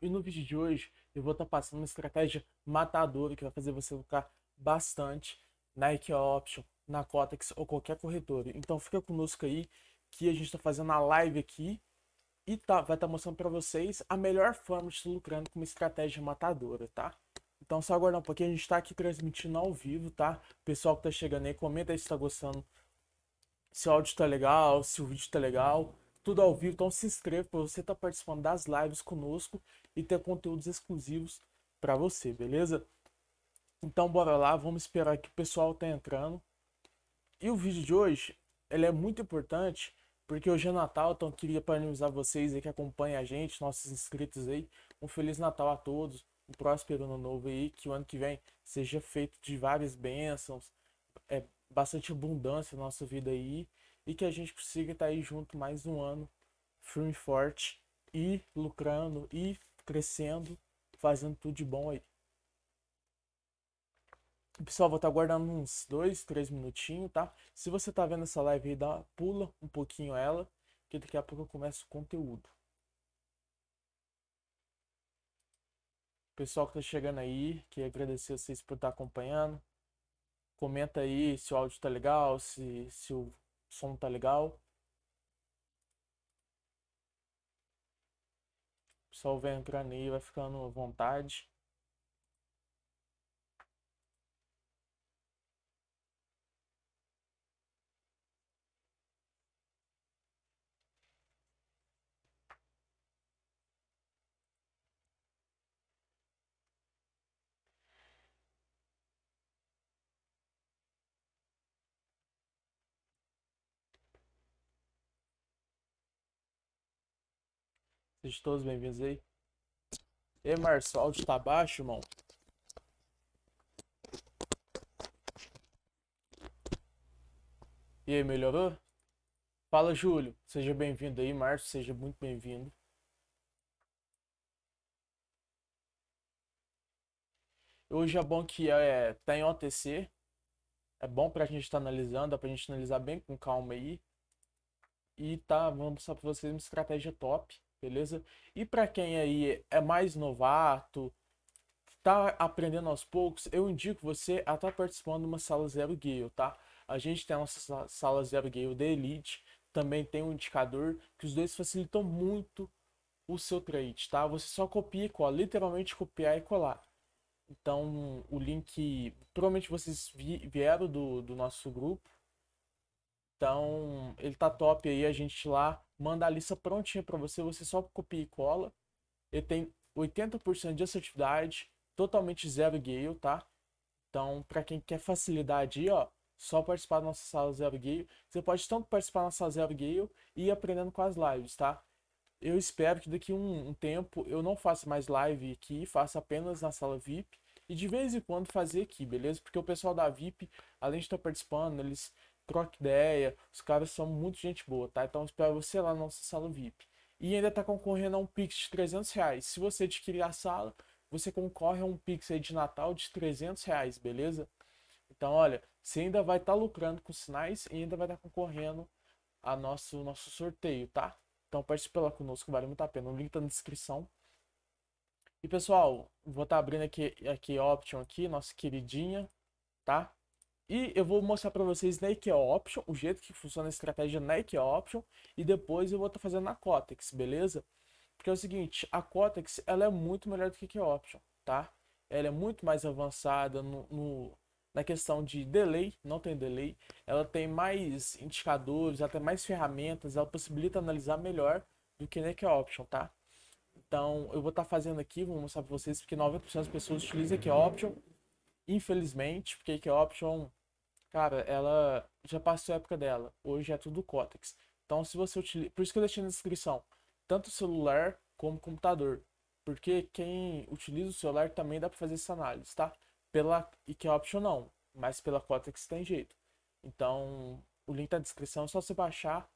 E no vídeo de hoje eu vou estar tá passando uma estratégia matadora que vai fazer você lucrar bastante na IKEA Option, na Cotex ou qualquer corretora. Então fica conosco aí que a gente está fazendo a live aqui e tá, vai estar tá mostrando para vocês a melhor forma de se lucrando com uma estratégia matadora, tá? Então só aguardar um pouquinho, a gente está aqui transmitindo ao vivo, tá? Pessoal que está chegando aí, comenta aí se está gostando, se o áudio está legal, se o vídeo está legal tudo ao vivo. Então se inscreva para você estar tá participando das lives conosco e ter conteúdos exclusivos para você, beleza? Então bora lá, vamos esperar que o pessoal tá entrando. E o vídeo de hoje, ele é muito importante porque hoje é Natal, então queria parabenizar vocês aí que acompanham a gente, nossos inscritos aí. Um feliz Natal a todos, um próspero ano novo aí, que o ano que vem seja feito de várias bênçãos, é bastante abundância na nossa vida aí e que a gente consiga estar aí junto mais um ano, firme e forte, e lucrando, e crescendo, fazendo tudo de bom aí. Pessoal, vou estar tá guardando uns dois, três minutinhos, tá? Se você tá vendo essa live aí, dá, pula um pouquinho ela, que daqui a pouco eu começo o conteúdo. Pessoal que tá chegando aí, que agradecer vocês por estar tá acompanhando. Comenta aí se o áudio tá legal, se, se o o som tá legal. O pessoal vai entrando aí, vai ficando à vontade. Sejam todos bem-vindos aí. E o áudio tá baixo, irmão? E aí, melhorou? Fala, Júlio. Seja bem-vindo aí, Márcio. Seja muito bem-vindo. Hoje é bom que é, tá em OTC. É bom pra gente estar tá analisando, dá pra gente analisar bem com calma aí. E tá, vamos mostrar pra vocês uma estratégia top beleza? E para quem aí é mais novato, tá aprendendo aos poucos, eu indico você a estar tá participando de uma sala Zero Gale, tá? A gente tem a nossa sala Zero Gale de Elite, também tem um indicador, que os dois facilitam muito o seu trade, tá? Você só copia e cola, literalmente copiar e colar. Então, o link, provavelmente vocês vieram do, do nosso grupo, então, ele tá top aí, a gente lá manda a lista prontinha para você, você só copia e cola. Ele tem 80% de assertividade, totalmente zero gale, tá? Então, para quem quer facilidade aí, ó, só participar da nossa sala zero gale. Você pode tanto participar da nossa zero gale e ir aprendendo com as lives, tá? Eu espero que daqui um, um tempo eu não faça mais live aqui, faça apenas na sala VIP e de vez em quando fazer aqui, beleza? Porque o pessoal da VIP, além de estar tá participando, eles troca ideia. Os caras são muito gente boa, tá? Então espero você lá na nossa sala VIP. E ainda tá concorrendo a um Pix de 300 reais. Se você adquirir a sala, você concorre a um Pix aí de Natal de 300 reais, beleza? Então, olha, você ainda vai estar tá lucrando com sinais e ainda vai estar tá concorrendo a nosso, nosso sorteio, tá? Então participe lá conosco, vale muito a pena. O link tá na descrição. E pessoal, vou estar tá abrindo aqui, aqui Option aqui, nossa queridinha, tá? E eu vou mostrar para vocês na IKEA é Option, o jeito que funciona a estratégia na IKEA é Option. E depois eu vou estar tá fazendo na Cotex, beleza? Porque é o seguinte, a Cotex ela é muito melhor do que a IKEA Option, tá? Ela é muito mais avançada no, no na questão de delay, não tem delay. Ela tem mais indicadores, até mais ferramentas, ela possibilita analisar melhor do que na IKEA é Option, tá? Então, eu vou estar tá fazendo aqui, vou mostrar para vocês, porque 90% das pessoas utilizam IKEA Option, infelizmente, porque IKEA Option cara, ela já passou a época dela. Hoje é tudo Cortex. Então, se você utiliza. Por isso que eu deixei na descrição. Tanto celular como computador. Porque quem utiliza o celular também dá para fazer essa análise, tá? Pela e que é não, mas pela Cortex tem jeito. Então, o link tá na descrição, é só você baixar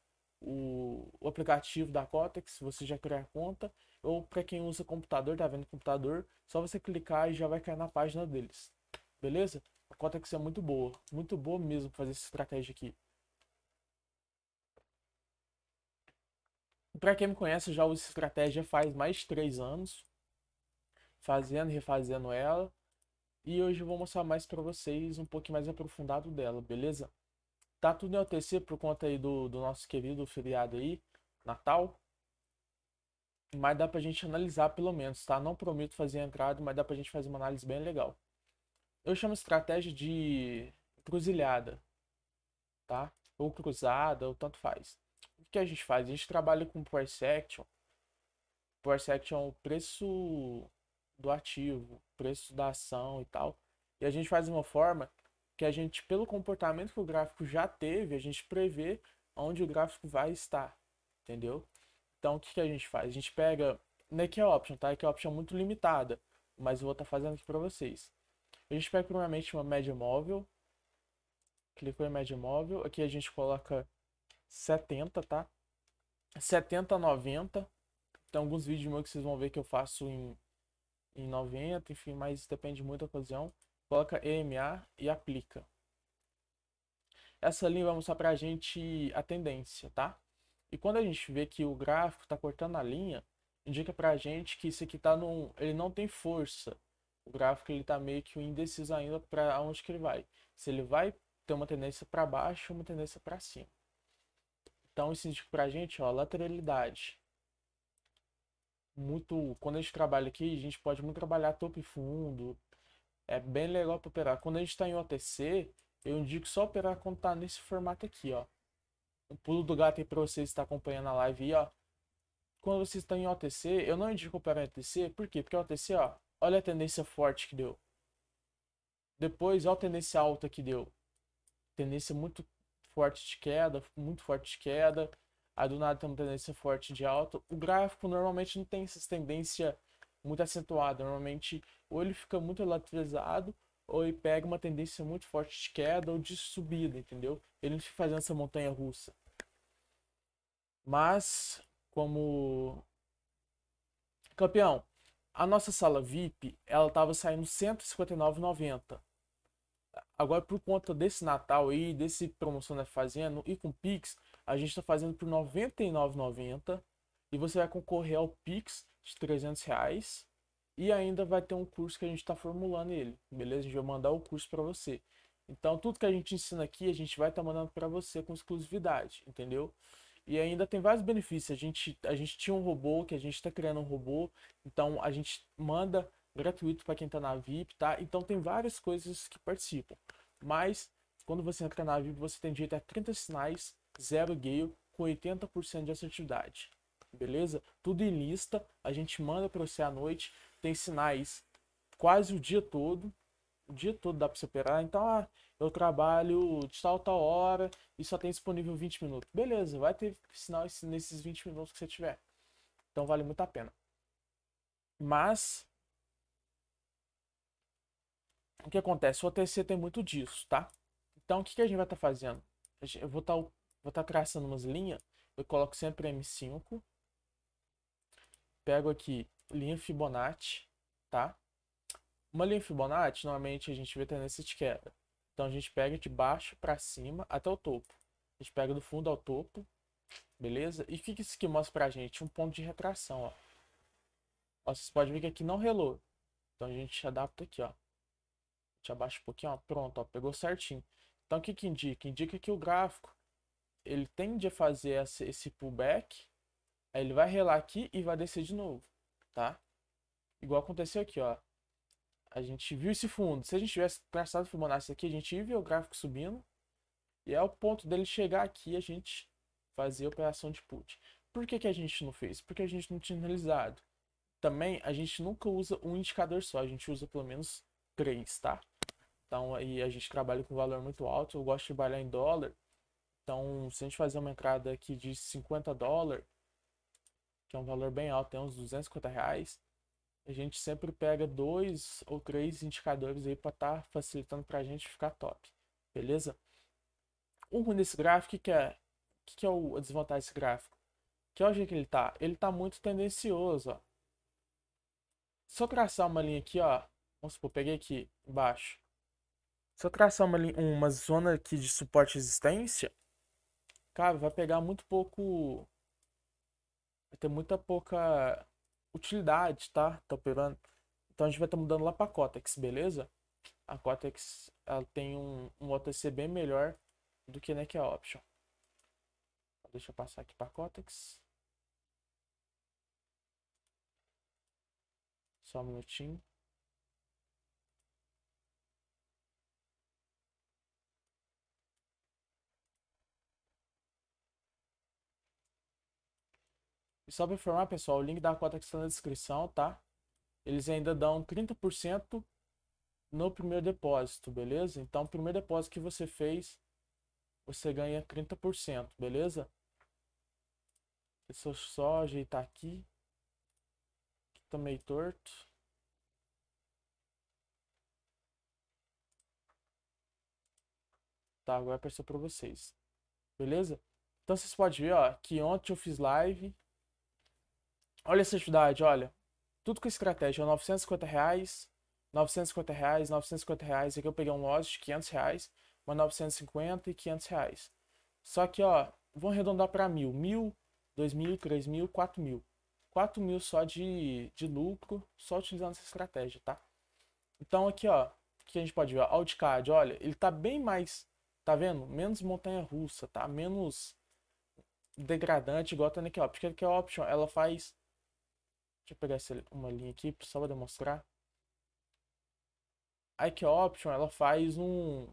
o, o aplicativo da Cortex, você já criar conta, ou para quem usa computador, tá vendo computador, só você clicar e já vai cair na página deles. Beleza? A que é muito boa. Muito boa mesmo pra fazer essa estratégia aqui. Pra quem me conhece, já uso estratégia faz mais de 3 anos. Fazendo e refazendo ela. E hoje eu vou mostrar mais pra vocês um pouco mais aprofundado dela, beleza? Tá tudo em OTC por conta aí do, do nosso querido feriado aí, Natal mas dá pra gente analisar pelo menos, tá? Não prometo fazer entrada, mas dá pra gente fazer uma análise bem legal. Eu chamo estratégia de cruzilhada, tá? Ou cruzada, ou tanto faz. O que a gente faz? A gente trabalha com price action. Price action é o preço do ativo, preço da ação e tal. E a gente faz uma forma que a gente, pelo comportamento que o gráfico já teve, a gente prevê onde o gráfico vai estar, entendeu? Então, o que, que a gente faz? A gente pega Não é que é option, tá? Que é option muito limitada, mas eu vou estar tá fazendo aqui para vocês. A gente pega primeiramente uma média móvel. Clicou em média móvel. Aqui a gente coloca 70, tá? 70, 90. Tem alguns vídeos meus que vocês vão ver que eu faço em, em 90, enfim, mas depende muito da ocasião. Coloca EMA e aplica. Essa linha vai mostrar pra gente a tendência, tá? E quando a gente vê que o gráfico tá cortando a linha, indica pra gente que isso aqui tá num, ele não tem força o gráfico ele está meio que indeciso ainda para onde que ele vai. Se ele vai ter uma tendência para baixo, uma tendência para cima. Então isso indica para a gente, ó, lateralidade. Muito, quando a gente trabalha aqui, a gente pode muito trabalhar topo e fundo. É bem legal para operar. Quando a gente está em OTC, eu indico só operar quando tá nesse formato aqui, ó. O pulo do gato aí para vocês estar tá acompanhando a live aí, ó. Quando vocês estão em OTC, eu não indico operar em OTC, por quê? Porque OTC, ó, Olha a tendência forte que deu. Depois, olha a tendência alta que deu. Tendência muito forte de queda, muito forte de queda. Aí do nada tem uma tendência forte de alta. O gráfico normalmente não tem essas tendências muito acentuadas. Normalmente, ou ele fica muito elatrizado, ou ele pega uma tendência muito forte de queda ou de subida, entendeu? Ele não fica fazendo essa montanha russa. Mas, como campeão, a nossa sala VIP, ela tava saindo 159,90. Agora, por conta desse Natal aí, desse promoção está Fazendo e com Pix, a gente está fazendo por R$ 99,90. E você vai concorrer ao Pix de 300 reais. E ainda vai ter um curso que a gente está formulando ele, beleza? A gente vai mandar o curso para você. Então, tudo que a gente ensina aqui, a gente vai estar tá mandando para você com exclusividade, entendeu? E ainda tem vários benefícios. A gente, a gente tinha um robô, que a gente está criando um robô, então a gente manda gratuito para quem está na VIP, tá? Então tem várias coisas que participam. Mas quando você entra na VIP, você tem direito a 30 sinais, zero gale, com 80% de assertividade. Beleza? Tudo em lista, a gente manda para você à noite, tem sinais quase o dia todo, dia todo dá para você operar. Então, ah, eu trabalho de tal, tal hora e só tem disponível 20 minutos. Beleza, vai ter sinal nesses 20 minutos que você tiver. Então, vale muito a pena. Mas, o que acontece? O OTC tem muito disso, tá? Então, o que, que a gente vai estar tá fazendo? Eu vou tá, estar tá traçando umas linhas. Eu coloco sempre M5. Pego aqui linha Fibonacci, tá? Uma linha Fibonacci, normalmente a gente vê tendência de queda. Então a gente pega de baixo para cima até o topo. A gente pega do fundo ao topo, beleza? E o que, isso aqui mostra pra gente? Um ponto de retração, ó. ó. Vocês podem ver que aqui não relou. Então a gente adapta aqui, ó. A gente abaixa um pouquinho, ó. Pronto, ó. Pegou certinho. Então o que que indica? Indica que o gráfico, ele tende a fazer esse pullback. Aí ele vai relar aqui e vai descer de novo, tá? Igual aconteceu aqui, ó. A gente viu esse fundo. Se a gente tivesse traçado Fibonacci aqui, a gente ia ver o gráfico subindo. E é o ponto dele chegar aqui a gente fazer a operação de put. Por que, que a gente não fez? Porque a gente não tinha analisado. Também a gente nunca usa um indicador só, a gente usa pelo menos três, tá? Então aí a gente trabalha com valor muito alto. Eu gosto de trabalhar em dólar. Então, se a gente fazer uma entrada aqui de 50 dólares, que é um valor bem alto, tem uns 250 reais, a gente sempre pega dois ou três indicadores aí para estar tá facilitando para a gente ficar top, beleza? O ruim desse gráfico, que é, que, que é o, a desvantagem desse gráfico? Que hoje é que ele tá? Ele tá muito tendencioso, ó. Se eu traçar uma linha aqui, ó, vamos supor, peguei aqui embaixo. Se eu traçar uma, linha, uma zona aqui de suporte e resistência, cara, vai pegar muito pouco... Vai ter muita pouca utilidades, tá? Tá operando. Então a gente vai estar tá mudando lá para Cortex, beleza? A Cortex ela tem um, um OTC bem melhor do que, né, que a Option. Deixa eu passar aqui para Cortex. Só um minutinho. só para informar, pessoal, o link da cota que está na descrição, tá? Eles ainda dão 30% no primeiro depósito, beleza? Então, o primeiro depósito que você fez, você ganha 30%, beleza? Deixa eu só ajeitar aqui. Aqui tá meio torto. Tá, agora apareceu para vocês. Beleza? Então vocês podem ver, ó, que ontem eu fiz live, Olha essa cidade, olha. Tudo com estratégia, 950 reais, 950 reais, 950 reais. Aqui eu peguei um lote de 500 reais, uma 950 e 500 reais. Só que, ó, vou arredondar para mil. Mil, dois mil, três mil, quatro mil. Quatro mil só de, de lucro, só utilizando essa estratégia, tá? Então aqui, ó, o que a gente pode ver? AutoCAD, olha, ele tá bem mais, tá vendo? Menos montanha-russa, tá? Menos degradante, igual tá aqui, ó. Porque aqui a Option, ela faz Deixa eu pegar essa, uma linha aqui só para demonstrar. A IQ Option, ela faz um...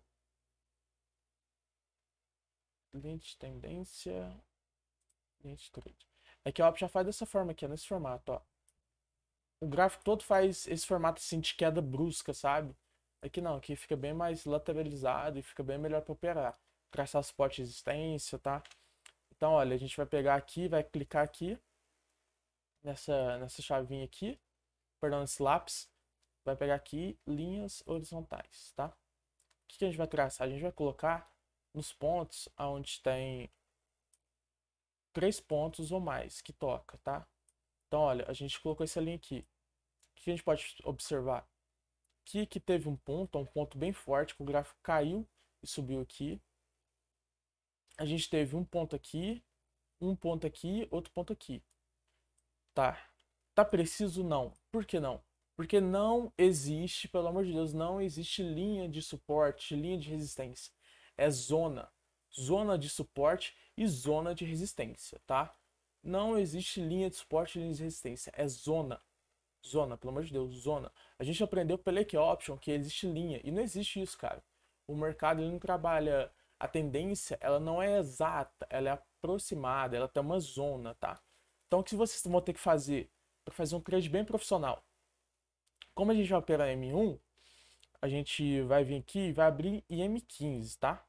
Linha de tendência... Linha de trade. A IQ Option faz dessa forma aqui, nesse formato, ó. O gráfico todo faz esse formato assim de queda brusca, sabe? Aqui não, aqui fica bem mais lateralizado e fica bem melhor para operar. Traçar suporte de resistência, tá? Então, olha, a gente vai pegar aqui, vai clicar aqui nessa, nessa chavinha aqui, perdão, nesse lápis, vai pegar aqui linhas horizontais, tá? O que, que a gente vai traçar? A gente vai colocar nos pontos onde tem três pontos ou mais que toca, tá? Então, olha, a gente colocou essa linha aqui. O que a gente pode observar? Aqui que teve um ponto, um ponto bem forte, que o gráfico caiu e subiu aqui. A gente teve um ponto aqui, um ponto aqui, outro ponto aqui. Tá. Tá preciso? Não. Por que não? Porque não existe, pelo amor de Deus, não existe linha de suporte, linha de resistência. É zona. Zona de suporte e zona de resistência, tá? Não existe linha de suporte e linha de resistência. É zona. Zona, pelo amor de Deus, zona. A gente aprendeu pela que option que existe linha. E não existe isso, cara. O mercado ele não trabalha. A tendência, ela não é exata, ela é aproximada, ela tem uma zona, tá? Então, o que vocês vão ter que fazer? Para fazer um trade bem profissional. Como a gente vai operar M1, a gente vai vir aqui e vai abrir em 15 tá?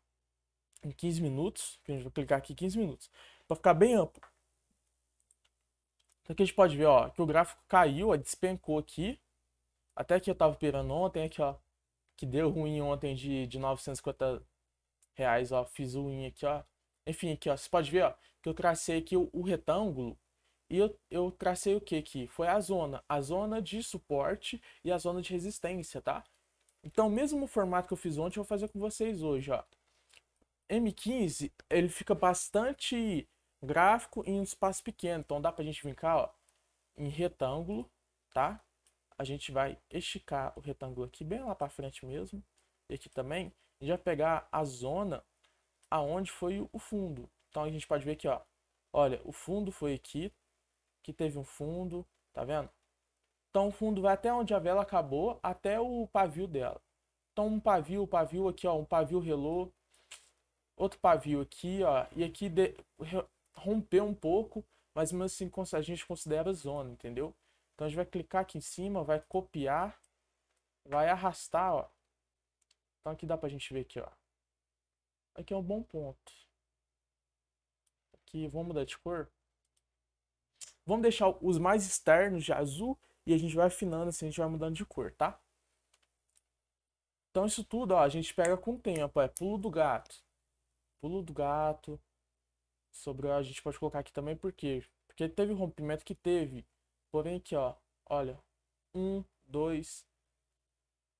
Em 15 minutos, que a gente vai clicar aqui 15 minutos, para ficar bem amplo. Então aqui a gente pode ver, ó, que o gráfico caiu, ó, despencou aqui. Até que eu estava operando ontem, aqui, ó, que deu ruim ontem de, de 950 reais, ó, fiz o win aqui, ó. Enfim, aqui, ó, você pode ver, ó, que eu tracei aqui o, o retângulo e eu, eu tracei o que aqui foi a zona, a zona de suporte e a zona de resistência, tá? Então, mesmo o formato que eu fiz ontem, eu vou fazer com vocês hoje, ó. M15, ele fica bastante gráfico em um espaço pequeno. Então, dá pra gente vir cá, ó, em retângulo, tá? A gente vai esticar o retângulo aqui bem lá pra frente mesmo. E aqui também. E já pegar a zona aonde foi o fundo. Então, a gente pode ver aqui, ó. Olha, o fundo foi aqui, que teve um fundo, tá vendo? Então o fundo vai até onde a vela acabou, até o pavio dela. Então um pavio, pavio aqui, ó, um pavio relou, outro pavio aqui, ó, e aqui de... rompeu um pouco, mas mesmo assim a gente considera zona, entendeu? Então a gente vai clicar aqui em cima, vai copiar, vai arrastar, ó. Então aqui dá pra gente ver aqui, ó. Aqui é um bom ponto. Aqui, vamos mudar de cor? Vamos deixar os mais externos de azul e a gente vai afinando assim, a gente vai mudando de cor, tá? Então isso tudo, ó, a gente pega com o tempo, é pulo do gato. Pulo do gato. Sobre a gente pode colocar aqui também porque porque teve rompimento que teve. Porém aqui, ó, olha, um, dois,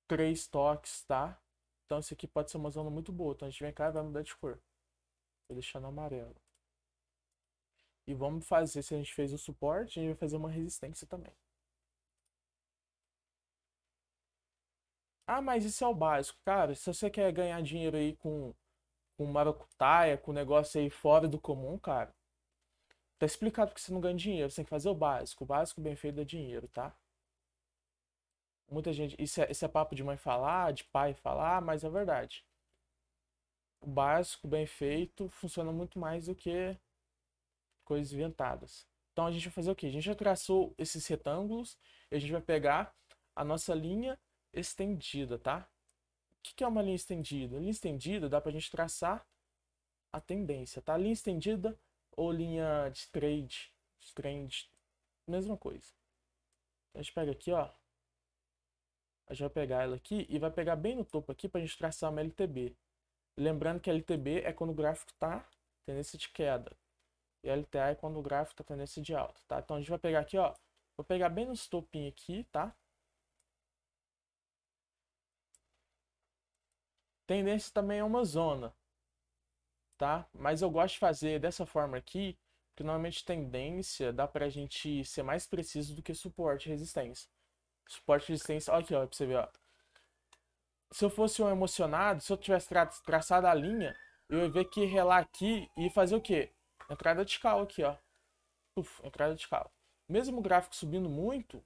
três toques, tá? Então isso aqui pode ser uma zona muito boa. Então a gente vem cá e vai mudar de cor. Vou deixar no amarelo. E vamos fazer, se a gente fez o suporte, a gente vai fazer uma resistência também. Ah, mas isso é o básico, cara. Se você quer ganhar dinheiro aí com, com maracutaia, com negócio aí fora do comum, cara, tá explicado porque você não ganha dinheiro. Você tem que fazer o básico. O básico bem feito é dinheiro, tá? Muita gente. Isso é, isso é papo de mãe falar, de pai falar, mas é verdade. O básico bem feito funciona muito mais do que coisas inventadas. Então a gente vai fazer o quê? A gente já traçou esses retângulos e a gente vai pegar a nossa linha estendida, tá? O que é uma linha estendida? Linha estendida dá para a gente traçar a tendência, tá? Linha estendida ou linha de trade, trend, mesma coisa. Então, a gente pega aqui, ó. A gente vai pegar ela aqui e vai pegar bem no topo aqui para a gente traçar uma LTB. Lembrando que LTB é quando o gráfico tá tendência de queda. E LTA é quando o gráfico tá tendência de alta, tá? Então a gente vai pegar aqui, ó. Vou pegar bem nos topinhos aqui, tá? Tendência também é uma zona, tá? Mas eu gosto de fazer dessa forma aqui, porque normalmente tendência dá pra gente ser mais preciso do que suporte e resistência. Suporte e resistência, olha aqui, ó, pra você ver, ó. Se eu fosse um emocionado, se eu tivesse tra traçado a linha, eu ia ver que relar aqui e fazer o quê? Entrada de cal aqui, ó. Uf, entrada de cal. Mesmo o gráfico subindo muito,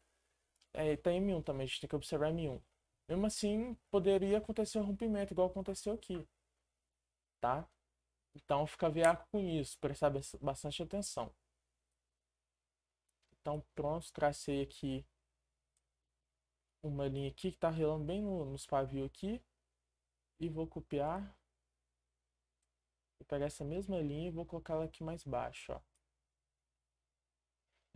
é, tá M1 também, a gente tem que observar M1. Mesmo assim, poderia acontecer um rompimento, igual aconteceu aqui. Tá? Então fica veaco com isso, prestar bastante atenção. Então pronto, tracei aqui uma linha aqui que tá relando bem no, nos pavios aqui. E vou copiar Vou pegar essa mesma linha e vou colocá-la aqui mais baixo, ó.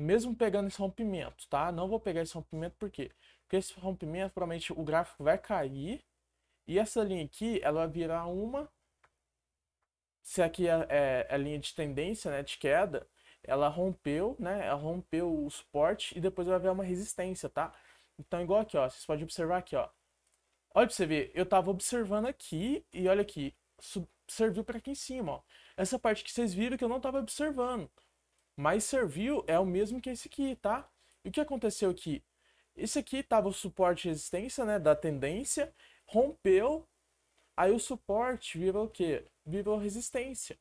Mesmo pegando esse rompimento, tá? Não vou pegar esse rompimento por quê? Porque esse rompimento, provavelmente, o gráfico vai cair e essa linha aqui, ela vai virar uma... Se aqui é, é, é a linha de tendência, né, de queda, ela rompeu, né, ela rompeu o suporte e depois vai haver uma resistência, tá? Então, igual aqui, ó, vocês podem observar aqui, ó. Olha pra você ver, eu tava observando aqui e olha aqui, sub, serviu para aqui em cima, ó. Essa parte que vocês viram que eu não estava observando, mas serviu é o mesmo que esse aqui, tá? E o que aconteceu aqui? Esse aqui estava o suporte e resistência, né, da tendência, rompeu, aí o suporte virou o quê? Virou resistência.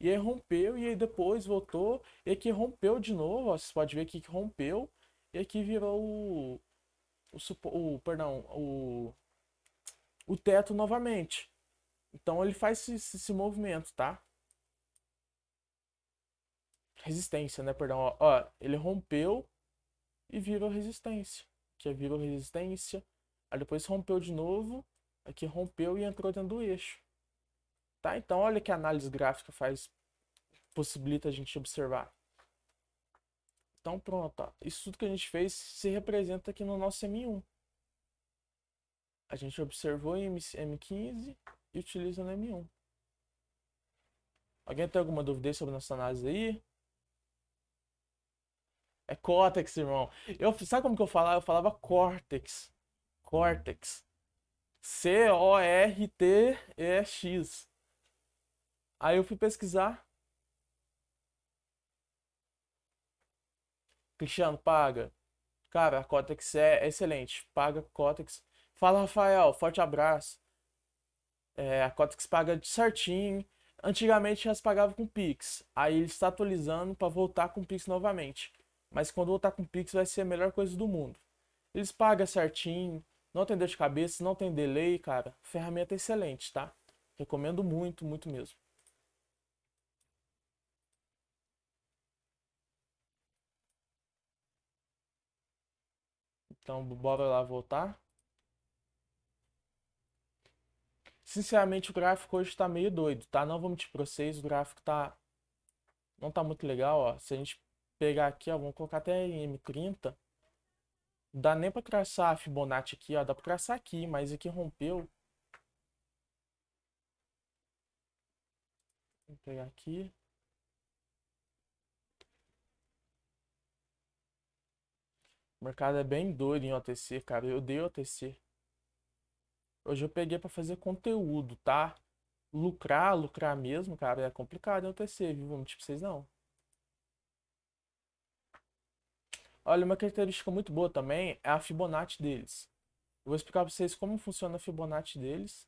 E aí rompeu, e aí depois voltou, e aqui rompeu de novo, ó, vocês podem ver aqui que rompeu, e aqui virou o, o, o, perdão, o, o teto novamente. Então ele faz esse, esse movimento, tá? Resistência, né? Perdão. Ó, ó, ele rompeu e virou resistência. Que é virou resistência. Aí depois rompeu de novo. Aqui rompeu e entrou dentro do eixo. Tá? Então olha que a análise gráfica faz possibilita a gente observar. Então pronto, ó. isso tudo que a gente fez se representa aqui no nosso M1. A gente observou em M15, e utiliza no M1. Alguém tem alguma dúvida sobre nossa análise aí? É córtex, irmão. Eu, sabe como que eu falava? Eu falava córtex. Córtex. C-O-R-T-E-X. Aí eu fui pesquisar. Cristiano, paga. Cara, a Cortex é excelente. Paga Cortex. Fala, Rafael. Forte abraço. É, a Cotex paga certinho. Antigamente elas pagavam com Pix. Aí ele está atualizando para voltar com Pix novamente. Mas quando voltar com Pix vai ser a melhor coisa do mundo. Eles pagam certinho, não tem dor de cabeça, não tem delay, cara. Ferramenta é excelente, tá? Recomendo muito, muito mesmo. Então, bora lá voltar. Sinceramente, o gráfico hoje está meio doido, tá? Não vou mentir pra vocês, o gráfico tá não tá muito legal, ó. Se a gente pegar aqui, ó, vamos colocar até em M30. Não dá nem para traçar a Fibonacci aqui, ó. Dá para traçar aqui, mas aqui rompeu. Vou pegar aqui. O mercado é bem doido em OTC, cara. Eu odeio OTC. Hoje eu peguei para fazer conteúdo, tá? Lucrar, lucrar mesmo, cara, é complicado é o viu? Vamos tipo vocês não. Olha, uma característica muito boa também é a Fibonacci deles. Eu vou explicar para vocês como funciona a Fibonacci deles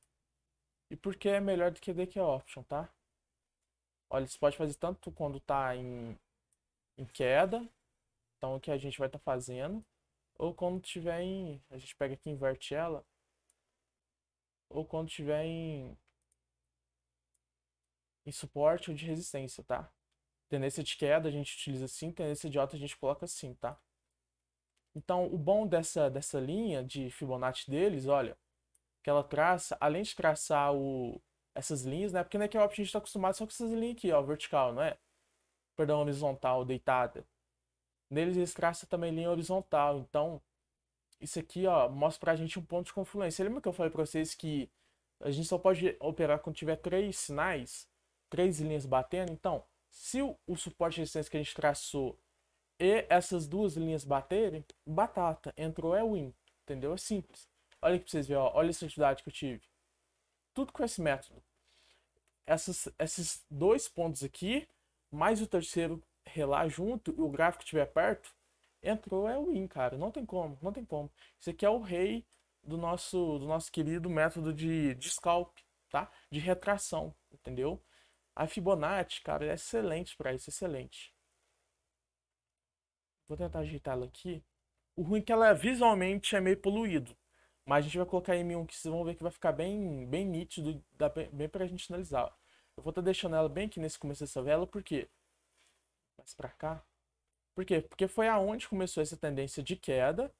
e por que é melhor do que DQ Option, tá? Olha, você pode fazer tanto quando tá em, em queda, então o que a gente vai estar tá fazendo, ou quando tiver em... A gente pega aqui e inverte ela, ou quando tiver em, em suporte ou de resistência, tá? Tendência de queda a gente utiliza assim, tendência de alta a gente coloca assim, tá? Então, o bom dessa, dessa linha de Fibonacci deles, olha, que ela traça, além de traçar o, essas linhas, né? Porque na k é é a gente está acostumado só com essas linhas aqui, ó, vertical, não é? Perdão, horizontal, deitada. Neles eles traçam também linha horizontal, então isso aqui ó, mostra pra gente um ponto de confluência. Lembra que eu falei pra vocês que a gente só pode operar quando tiver três sinais, três linhas batendo? Então, se o, o suporte de resistência que a gente traçou e essas duas linhas baterem, batata, entrou é win, entendeu? É simples. Olha aqui pra vocês verem, ó, olha a quantidade que eu tive. Tudo com esse método. Essas, esses dois pontos aqui, mais o terceiro relar junto e o gráfico estiver perto, entrou é o win, cara. Não tem como, não tem como. Esse aqui é o rei do nosso, do nosso querido método de, de scalp, tá? De retração, entendeu? A Fibonacci, cara, é excelente para isso, excelente. Vou tentar ajeitar la aqui. O ruim é que ela é visualmente é meio poluído. Mas a gente vai colocar M1 que vocês vão ver que vai ficar bem, bem nítido, dá bem pra gente analisar. Eu vou estar tá deixando ela bem aqui nesse começo dessa vela, porque mais pra cá, por quê? Porque foi aonde começou essa tendência de queda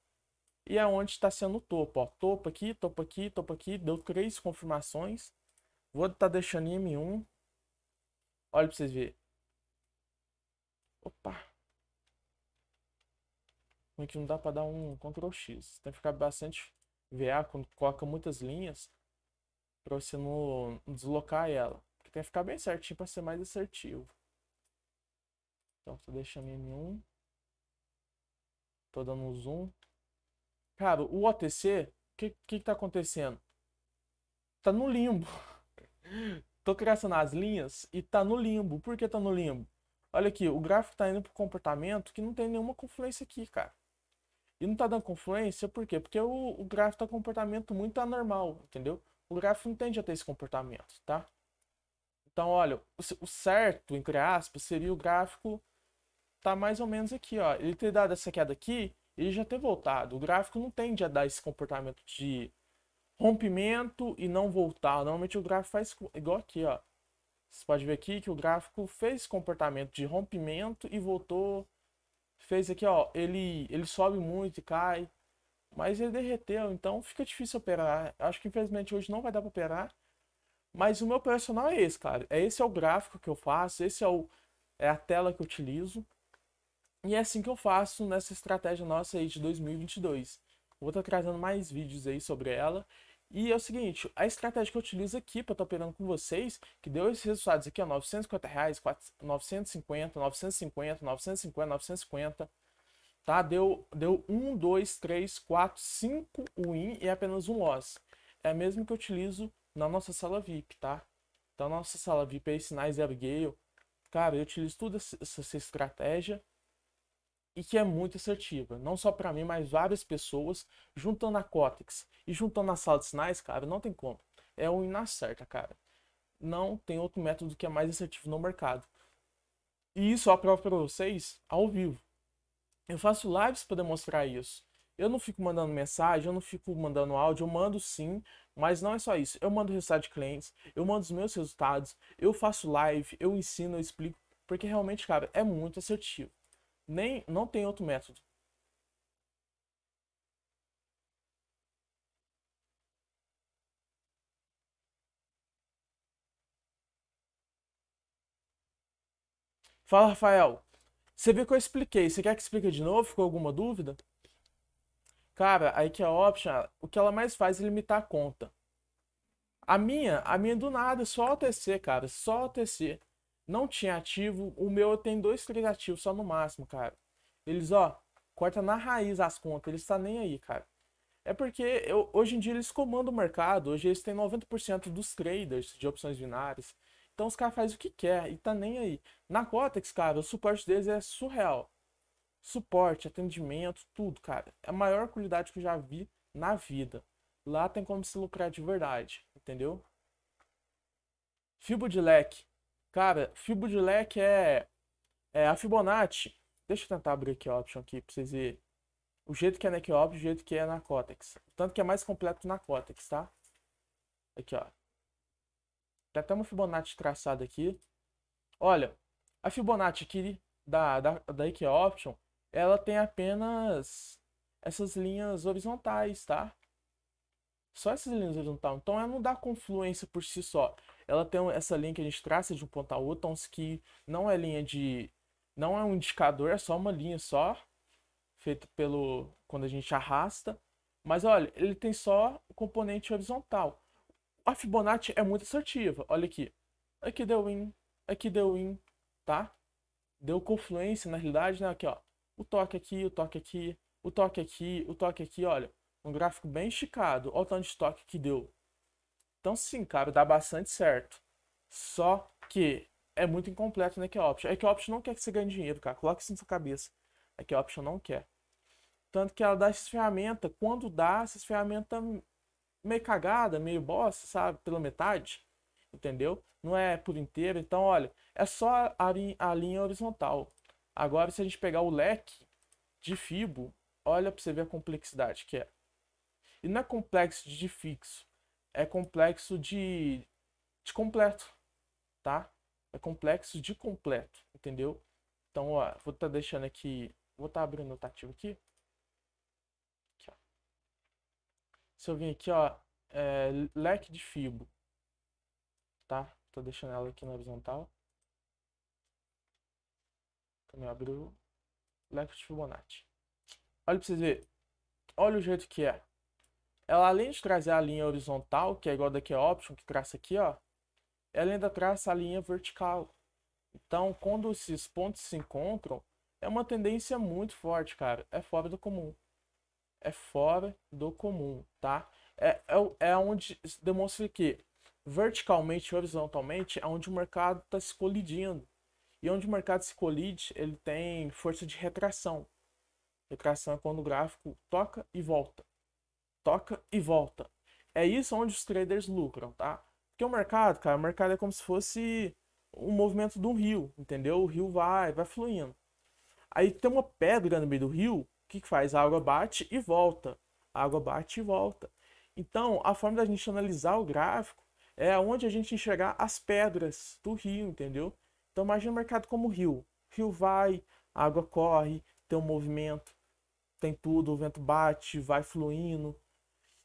e aonde está sendo o topo. Ó. Topo aqui, topo aqui, topo aqui. Deu três confirmações. Vou estar tá deixando em M1. Olha para vocês verem. Opa! Como é que não dá para dar um Ctrl X? Tem que ficar bastante VA quando coloca muitas linhas para você não deslocar ela. tem que ficar bem certinho para ser mais assertivo. Então, tô deixando M1. Tô dando um zoom. Cara, o OTC, o que, que que tá acontecendo? Tá no limbo. Tô criando as linhas e tá no limbo. Por que tá no limbo? Olha aqui, o gráfico tá indo pro comportamento que não tem nenhuma confluência aqui, cara. E não tá dando confluência, por quê? Porque o, o gráfico tá comportamento muito anormal, entendeu? O gráfico não tende a ter esse comportamento, tá? Então, olha, o, o certo, entre aspas, seria o gráfico tá mais ou menos aqui, ó. Ele ter dado essa queda aqui, ele já ter voltado. O gráfico não tende a dar esse comportamento de rompimento e não voltar. Normalmente o gráfico faz igual aqui, ó. Você pode ver aqui que o gráfico fez comportamento de rompimento e voltou. Fez aqui, ó, ele, ele sobe muito e cai. Mas ele derreteu, então fica difícil operar. Acho que infelizmente hoje não vai dar para operar. Mas o meu personal é esse, cara. É esse é o gráfico que eu faço, esse é, o, é a tela que eu utilizo. E é assim que eu faço nessa estratégia nossa aí de 2022. Vou estar tá trazendo mais vídeos aí sobre ela. E é o seguinte, a estratégia que eu utilizo aqui para estar tá operando com vocês, que deu esses resultados aqui, ó, 950 reais, 4, 950, 950, 950, 950, tá? Deu, deu 1, 2, 3, 4, 5 win e apenas um loss. É a mesma que eu utilizo na nossa sala VIP, tá? Então, nossa sala VIP aí, é sinais Abigail. Cara, eu utilizo toda essa estratégia e que é muito assertiva, não só para mim, mas várias pessoas, juntando a Cótex e juntando a sala de sinais, cara, não tem como. É o inacerta, cara. Não tem outro método que é mais assertivo no mercado. E isso eu aprovo para vocês ao vivo. Eu faço lives para demonstrar isso. Eu não fico mandando mensagem, eu não fico mandando áudio, eu mando sim, mas não é só isso. Eu mando resultado de clientes, eu mando os meus resultados, eu faço live, eu ensino, eu explico, porque realmente, cara, é muito assertivo. Nem, não tem outro método. Fala, Rafael. Você viu que eu expliquei. Você quer que explique de novo? Ficou alguma dúvida? Cara, aí que é a option, o que ela mais faz é limitar a conta. A minha, a minha do nada, é só OTC, cara, só OTC. Não tinha ativo. O meu tem dois, três ativos só no máximo, cara. Eles, ó, corta na raiz as contas. Eles tá nem aí, cara. É porque eu, hoje em dia eles comandam o mercado. Hoje eles têm 90% dos traders de opções binárias. Então os caras fazem o que quer e tá nem aí. Na Cotex, cara, o suporte deles é surreal. Suporte, atendimento, tudo, cara. É a maior qualidade que eu já vi na vida. Lá tem como se lucrar de verdade, entendeu? Fibo de leque. Cara, fibo de leque é, é a Fibonacci. Deixa eu tentar abrir aqui a option aqui pra vocês verem. O jeito que é na o jeito que é na Cortex. Tanto que é mais completo na Cortex, tá? Aqui, ó. Tem até uma Fibonacci traçada aqui. Olha, a Fibonacci aqui da, da, da IKEA Option, ela tem apenas essas linhas horizontais, tá? Só essas linhas horizontais. Então ela não dá confluência por si só ela tem essa linha que a gente traça de um ponto a outro, então que não é linha de. não é um indicador, é só uma linha só, feita pelo. quando a gente arrasta. Mas olha, ele tem só o componente horizontal. A Fibonacci é muito assertiva. Olha aqui. Aqui deu in, aqui deu in, tá? Deu confluência, na realidade, né? Aqui, ó. O toque aqui, o toque aqui, o toque aqui, o toque aqui, olha. Um gráfico bem esticado. Olha o tanto de toque que deu. Então sim, cara, dá bastante certo. Só que é muito incompleto na Equoption. A Equoption não quer que você ganhe dinheiro, cara. Coloque isso na sua cabeça. A Equoption não quer. Tanto que ela dá essas ferramentas. Quando dá, essas ferramentas meio cagada, meio bosta, sabe? Pela metade. Entendeu? Não é por inteiro. Então, olha, é só a, a linha horizontal. Agora, se a gente pegar o leque de fibo, olha para você ver a complexidade que é. E não é complexo de fixo é complexo de, de completo, tá? É complexo de completo, entendeu? Então, ó, vou estar tá deixando aqui, vou estar tá abrindo o notativo aqui. aqui Se eu vim aqui, ó, é, leque de fibo, tá? Tô deixando ela aqui na horizontal. Também abriu leque de Fibonacci. Olha para vocês verem. Olha o jeito que é ela além de trazer a linha horizontal, que é igual daqui é option, que traça aqui, ó, ela ainda traça a linha vertical. Então, quando esses pontos se encontram, é uma tendência muito forte, cara. É fora do comum. É fora do comum, tá? É, é, é onde demonstra que verticalmente e horizontalmente é onde o mercado está se colidindo. E onde o mercado se colide, ele tem força de retração. Retração é quando o gráfico toca e volta toca e volta. É isso onde os traders lucram, tá? Porque o mercado, cara, o mercado é como se fosse um movimento de um rio, entendeu? O rio vai, vai fluindo. Aí tem uma pedra no meio do rio, o que, que faz? A água bate e volta. A água bate e volta. Então, a forma da gente analisar o gráfico é onde a gente enxergar as pedras do rio, entendeu? Então, imagine o mercado como o rio. O rio vai, a água corre, tem um movimento, tem tudo, o vento bate, vai fluindo,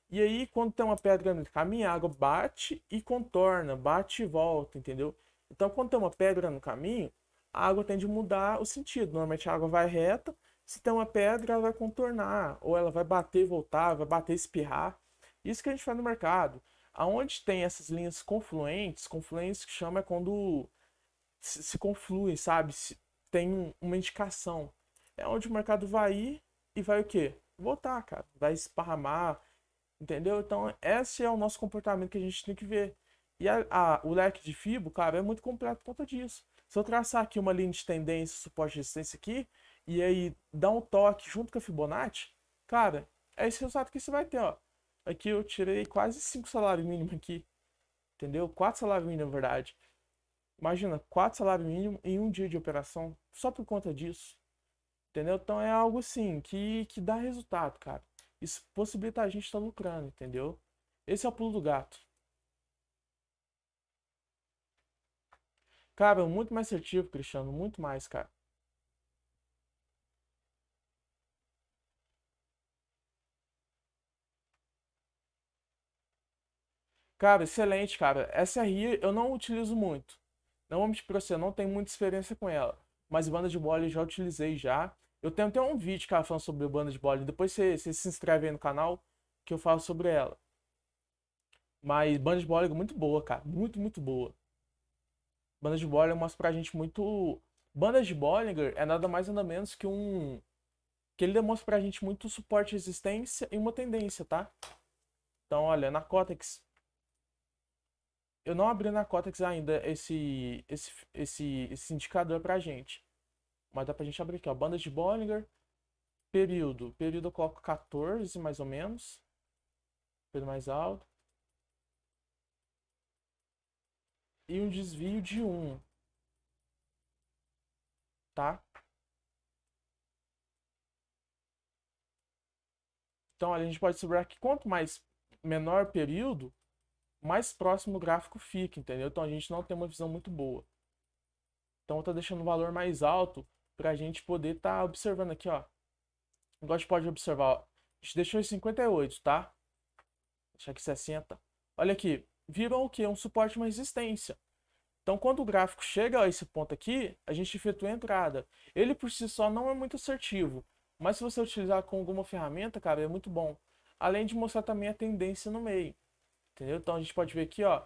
e aí, quando tem uma pedra no caminho, a água bate e contorna, bate e volta, entendeu? Então, quando tem uma pedra no caminho, a água tende a mudar o sentido. Normalmente a água vai reta, se tem uma pedra, ela vai contornar, ou ela vai bater e voltar, vai bater e espirrar. Isso que a gente faz no mercado. Aonde tem essas linhas confluentes, confluentes que chama é quando se, se confluem, sabe? Se, tem um, uma indicação. É onde o mercado vai ir e vai o quê? Voltar, cara. Vai esparramar, Entendeu? Então, esse é o nosso comportamento que a gente tem que ver. E a, a, o leque de FIBO, cara, é muito completo por conta disso. Se eu traçar aqui uma linha de tendência, suporte e resistência aqui, e aí dar um toque junto com a Fibonacci, cara, é esse resultado que você vai ter, ó. Aqui eu tirei quase 5 salários mínimos aqui. Entendeu? 4 salários mínimos, na verdade. Imagina, 4 salários mínimos em um dia de operação, só por conta disso. Entendeu? Então é algo assim que, que dá resultado, cara. Isso possibilita a gente estar tá lucrando, entendeu? Esse é o pulo do gato. Cara, muito mais assertivo, Cristiano, muito mais, cara. Cara, excelente, cara. SRI eu não utilizo muito. Não vamos para você, não tenho muita experiência com ela. Mas banda de bola eu já utilizei já. Eu tenho até um vídeo, que ela fala sobre o banda de bola. Depois você, você se inscreve aí no canal que eu falo sobre ela. Mas banda de bola é muito boa, cara. Muito, muito boa. Banda de Bollinger mostra pra gente muito. Banda de Bollinger é nada mais nada menos que um. Que ele demonstra pra gente muito suporte, resistência e uma tendência, tá? Então, olha, na Cotex. Eu não abri na Cotex ainda esse, esse, esse, esse indicador pra gente. Mas dá pra gente abrir aqui, ó. Banda de Bollinger. Período. Período eu coloco 14, mais ou menos. Período mais alto. E um desvio de 1. Tá? Então, olha, a gente pode segurar que quanto mais menor período, mais próximo o gráfico fica, entendeu? Então, a gente não tem uma visão muito boa. Então, está deixando o valor mais alto para a gente poder estar tá observando aqui, ó. Agora a gente pode observar, ó. A gente deixou em 58, tá? Deixa aqui 60. Olha aqui, viram o que? Um suporte, uma resistência. Então, quando o gráfico chega a esse ponto aqui, a gente efetua a entrada. Ele por si só não é muito assertivo, mas se você utilizar com alguma ferramenta, cara, é muito bom. Além de mostrar também a tendência no meio. Entendeu? Então a gente pode ver aqui, ó,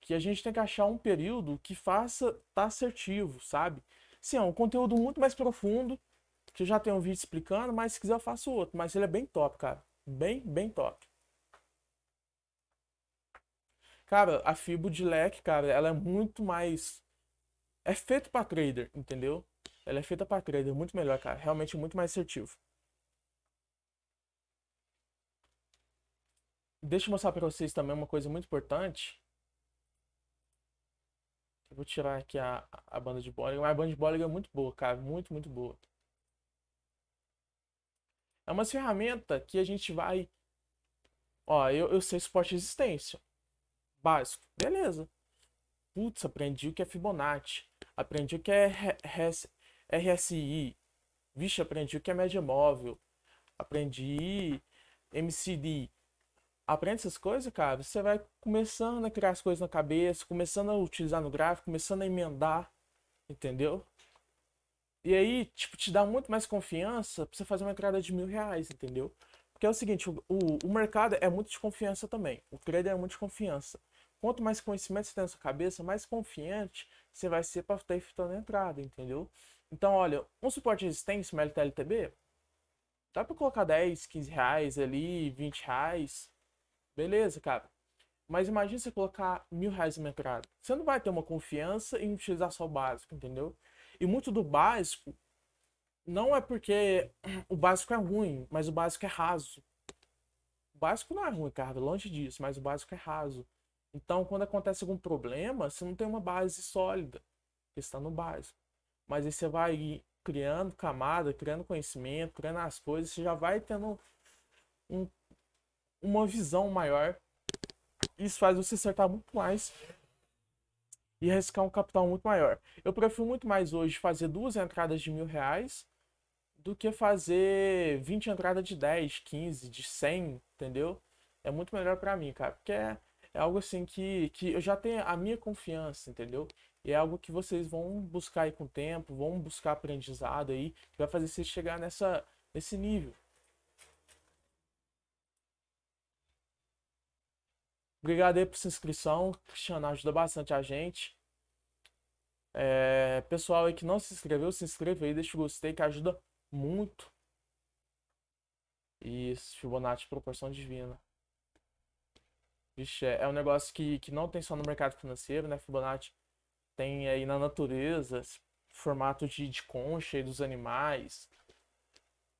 que a gente tem que achar um período que faça tá assertivo, sabe? Sim, é um conteúdo muito mais profundo, que eu já tenho um vídeo explicando, mas se quiser eu faço outro. Mas ele é bem top, cara. Bem, bem top. Cara, a Fibo de leque, cara, ela é muito mais... É feita para trader, entendeu? Ela é feita para trader, muito melhor, cara. Realmente muito mais assertivo. Deixa eu mostrar para vocês também uma coisa muito importante. Eu vou tirar aqui a, a banda de Bollinger, mas a banda de Bollinger é muito boa, cara, muito, muito boa. É uma ferramenta que a gente vai... Ó, eu, eu sei suporte de existência. Básico. Beleza. Putz, aprendi o que é Fibonacci. Aprendi o que é RSI. Vixe, aprendi o que é média móvel. Aprendi MCD aprende essas coisas, cara, você vai começando a criar as coisas na cabeça, começando a utilizar no gráfico, começando a emendar, entendeu? E aí, tipo, te dá muito mais confiança pra você fazer uma criada de mil reais, entendeu? Porque é o seguinte, o, o, mercado é muito de confiança também. O trader é muito de confiança. Quanto mais conhecimento você tem na sua cabeça, mais confiante você vai ser pra estar tá efetuando a entrada, entendeu? Então, olha, um suporte resistência, uma LTLTB, dá pra colocar 10, 15 reais ali, 20 reais, Beleza, cara. Mas imagine você colocar mil reais na entrada. Você não vai ter uma confiança em utilizar só o básico, entendeu? E muito do básico não é porque o básico é ruim, mas o básico é raso. O básico não é ruim, cara, longe disso, mas o básico é raso. Então, quando acontece algum problema, você não tem uma base sólida, que está no básico. Mas aí você vai criando camada, criando conhecimento, criando as coisas, você já vai tendo um uma visão maior. Isso faz você acertar muito mais e arriscar um capital muito maior. Eu prefiro muito mais hoje fazer duas entradas de mil reais do que fazer 20 entradas de 10, 15, de 100, entendeu? É muito melhor para mim, cara, porque é, é algo assim que, que eu já tenho a minha confiança, entendeu? E é algo que vocês vão buscar aí com o tempo, vão buscar aprendizado aí, que vai fazer você chegar nessa, nesse nível. Obrigado aí por sua inscrição. Cristiano ajuda bastante a gente. É, pessoal aí que não se inscreveu, se inscreva aí, deixa o gostei que ajuda muito. Isso, Fibonacci proporção divina. Vixe, é, é um negócio que, que não tem só no mercado financeiro, né? Fibonacci tem aí na natureza, formato de, de concha e dos animais.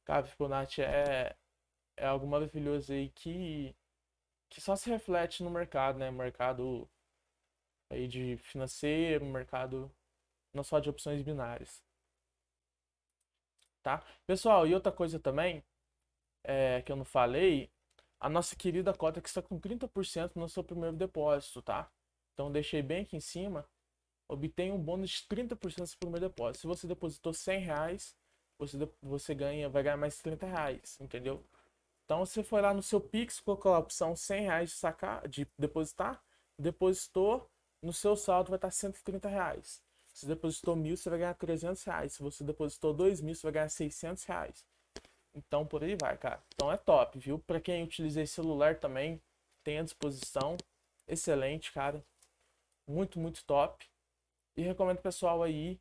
Cara, Fibonacci é, é algo maravilhoso aí que que só se reflete no mercado, né? Mercado aí de financeiro, mercado não só de opções binárias. Tá? Pessoal, e outra coisa também é, que eu não falei, a nossa querida cota que está com 30% no seu primeiro depósito, tá? Então deixei bem aqui em cima, obtém um bônus de 30% no seu primeiro depósito. Se você depositou 100 reais, você, você ganha, vai ganhar mais 30 reais, entendeu? Então você foi lá no seu Pix, colocou a opção 100 reais de, sacar, de depositar, depositou, no seu saldo vai estar 130 reais. Se depositou mil, você vai ganhar 300 reais. Se você depositou dois mil, você vai ganhar 600 reais. Então por aí vai, cara. Então é top, viu? Para quem utiliza esse celular também, tem à disposição. Excelente, cara. Muito, muito top. E recomendo pessoal aí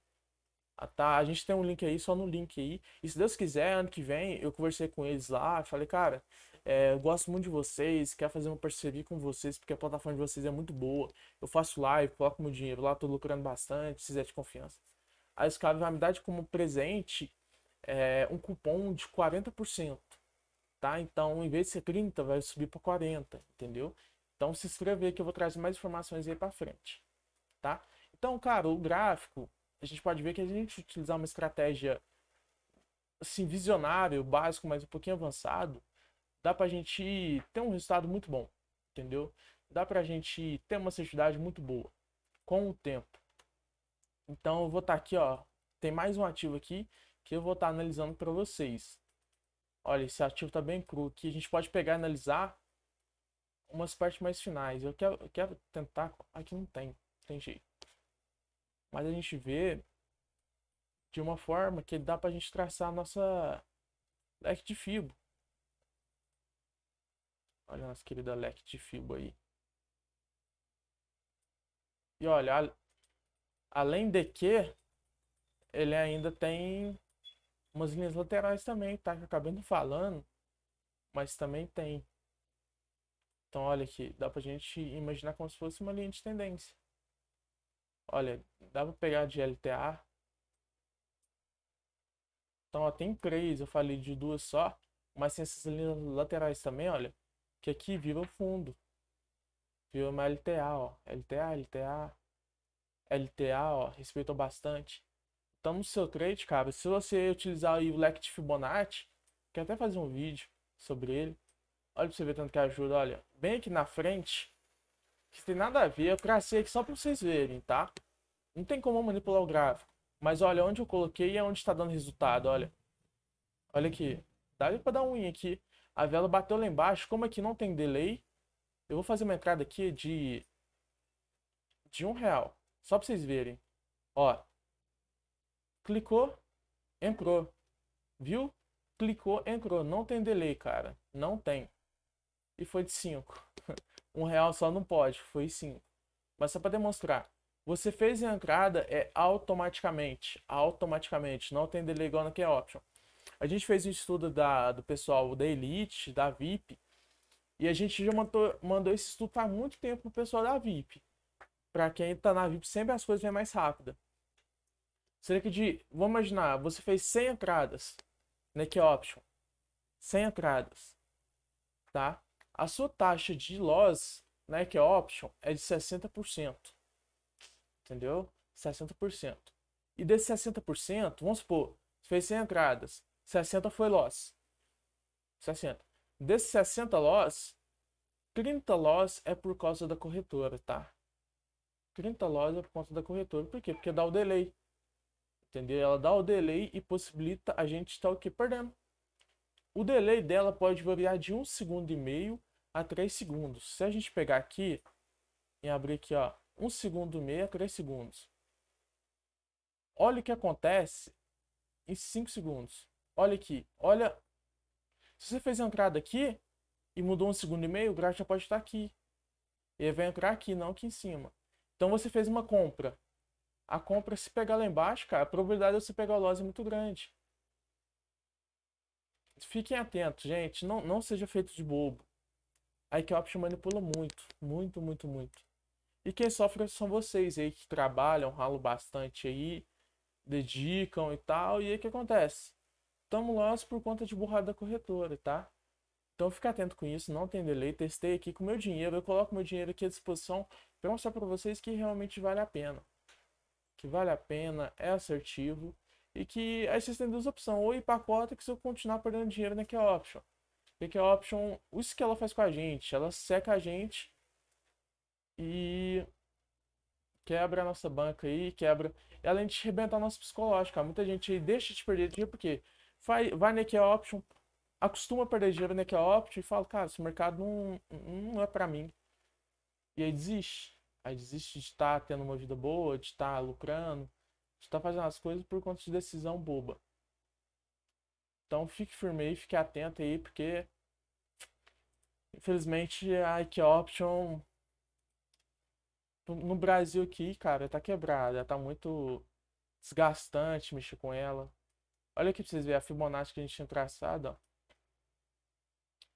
ah, tá? A gente tem um link aí, só no link aí. E se Deus quiser, ano que vem, eu conversei com eles lá, falei, cara, é, eu gosto muito de vocês, quero fazer uma parceria com vocês, porque a plataforma de vocês é muito boa. Eu faço live, coloco meu dinheiro lá, tô lucrando bastante, se quiser de confiança. A Skype vai me dar de como presente é, um cupom de 40%, tá? Então, em vez de ser 30, vai subir para 40, entendeu? Então, se inscreve aí que eu vou trazer mais informações aí para frente, tá? Então, cara, o gráfico a gente pode ver que a gente utilizar uma estratégia assim, visionário, básico, mas um pouquinho avançado, dá pra gente ter um resultado muito bom, entendeu? Dá pra gente ter uma certidão muito boa com o tempo. Então eu vou estar tá aqui, ó, tem mais um ativo aqui que eu vou estar tá analisando para vocês. Olha, esse ativo tá bem cru aqui, a gente pode pegar e analisar umas partes mais finais. Eu quero, eu quero tentar, aqui não tem, não tem jeito mas a gente vê de uma forma que dá para a gente traçar a nossa leque de fibo. Olha a nossa querida leque de fibo aí. E olha, a... além de que ele ainda tem umas linhas laterais também, tá? Que eu acabei não falando, mas também tem. Então olha aqui, dá pra gente imaginar como se fosse uma linha de tendência. Olha, dá pra pegar de LTA. Então, ó, tem três, eu falei de duas só. Mas tem essas linhas laterais também, olha. Que aqui vira o fundo. Vira uma LTA, ó. LTA, LTA. LTA, ó. bastante. Então, no seu trade, cara, se você utilizar o leque de Fibonacci, quer até fazer um vídeo sobre ele. Olha pra você ver tanto que ajuda, olha. Bem aqui na frente, que tem nada a ver, eu tracei aqui só para vocês verem, tá? Não tem como manipular o gráfico. Mas olha, onde eu coloquei é onde está dando resultado, olha. Olha aqui. Dá para dar um in aqui. A vela bateu lá embaixo. Como aqui não tem delay, eu vou fazer uma entrada aqui de... De um real. Só para vocês verem. Ó. Clicou, entrou. Viu? Clicou, entrou. Não tem delay, cara. Não tem. E foi de 5. Um real só não pode, foi cinco. Mas só para demonstrar. Você fez a entrada, é automaticamente. Automaticamente. Não tem delay igual na é Option. A gente fez um estudo da, do pessoal da Elite, da VIP. E a gente já mandou, mandou esse estudo há muito tempo pro pessoal da VIP. Para quem tá na VIP, sempre as coisas vêm mais rápida. que de, vamos imaginar, você fez 100 entradas na é Option. 100 entradas, tá? a sua taxa de loss, né, que é option, é de 60%. Entendeu? 60%. E desses 60%, vamos supor, fez 100 entradas, 60 foi loss. 60. Desses 60 loss, 30 loss é por causa da corretora, tá? 30 loss é por conta da corretora. Por quê? Porque dá o delay. Entendeu? Ela dá o delay e possibilita a gente estar o que? Perdendo. O delay dela pode variar de 1 segundo e meio a 3 segundos. Se a gente pegar aqui e abrir aqui, ó, 1 segundo e meio a 3 segundos. Olha o que acontece em 5 segundos. Olha aqui, olha. Se você fez a entrada aqui e mudou um segundo e meio, o gráfico já pode estar aqui. Ele vai entrar aqui, não aqui em cima. Então você fez uma compra. A compra, se pegar lá embaixo, cara, a probabilidade de você pegar o loss é muito grande fiquem atentos, gente. Não, não seja feito de bobo. A Equioption manipula muito, muito, muito, muito. E quem sofre são vocês aí que trabalham, ralam bastante aí, dedicam e tal. E aí o que acontece? Estamos nós por conta de burrada da corretora, tá? Então fica atento com isso, não tem delay. Testei aqui com meu dinheiro, eu coloco meu dinheiro aqui à disposição para mostrar para vocês que realmente vale a pena. Que vale a pena, é assertivo e que aí vocês têm duas opções, ou empacota que se eu continuar perdendo dinheiro na né, é Key Option. Porque Key Option, isso que ela faz com a gente, ela seca a gente e quebra a nossa banca aí, quebra. E além de arrebentar o nosso psicológico, cara. muita gente aí deixa de perder dinheiro porque vai, vai na Key Option, acostuma a perder dinheiro na Key Option e fala, cara, esse mercado não, não é para mim. E aí desiste. Aí desiste de estar tá tendo uma vida boa, de estar tá lucrando, você tá fazendo as coisas por conta de decisão boba. Então fique firme aí, fique atento aí, porque infelizmente a IQ Option no Brasil aqui, cara, tá quebrada, tá muito desgastante mexer com ela. Olha aqui pra vocês verem a Fibonacci que a gente tinha traçado, ó.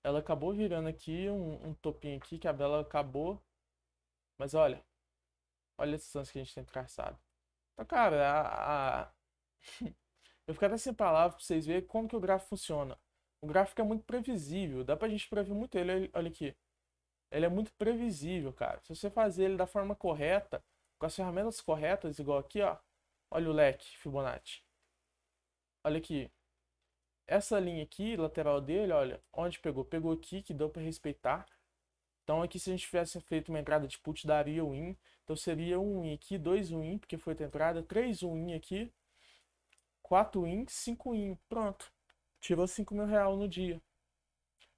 Ela acabou virando aqui um, um topinho aqui que a Bela acabou. Mas olha, olha a distância que a gente tem traçado. Mas, então, cara, a, a... eu fico até sem palavras pra vocês verem como que o gráfico funciona. O gráfico é muito previsível, dá pra gente prever muito ele, olha aqui. Ele é muito previsível, cara. Se você fazer ele da forma correta, com as ferramentas corretas, igual aqui, ó. Olha o leque Fibonacci. Olha aqui. Essa linha aqui, lateral dele, olha, onde pegou? Pegou aqui, que deu para respeitar. Então aqui se a gente tivesse feito uma entrada de put, daria um win. Então seria um win aqui, dois win, porque foi a entrada, três win aqui, quatro win, cinco win, pronto. Tirou cinco mil reais no dia.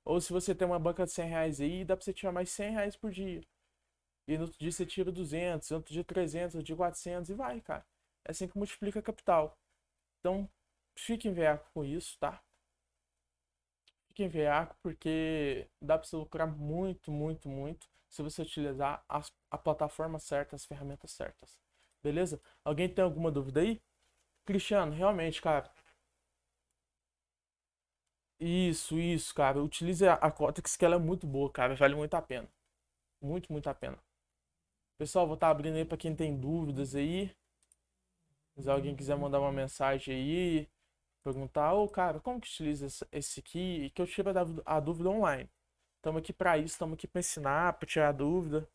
Ou se você tem uma banca de 100 reais aí, dá pra você tirar mais 100 reais por dia. E no outro dia você tira 200, no outro dia 300, no outro dia 400 e vai, cara. É assim que multiplica capital. Então, em ver com isso, tá? fique veaco porque dá para se lucrar muito, muito, muito se você utilizar as, a plataforma certa, as ferramentas certas. Beleza? Alguém tem alguma dúvida aí? Cristiano, realmente, cara. Isso, isso, cara. Utilize a, Cotex que ela é muito boa, cara. Vale muito a pena. Muito, muito a pena. Pessoal, vou estar tá abrindo aí para quem tem dúvidas aí. Se alguém quiser mandar uma mensagem aí, Perguntar, ô oh, cara, como que utiliza esse aqui? E que eu tiro a dúvida online. Estamos aqui para isso, estamos aqui para ensinar, para tirar dúvida.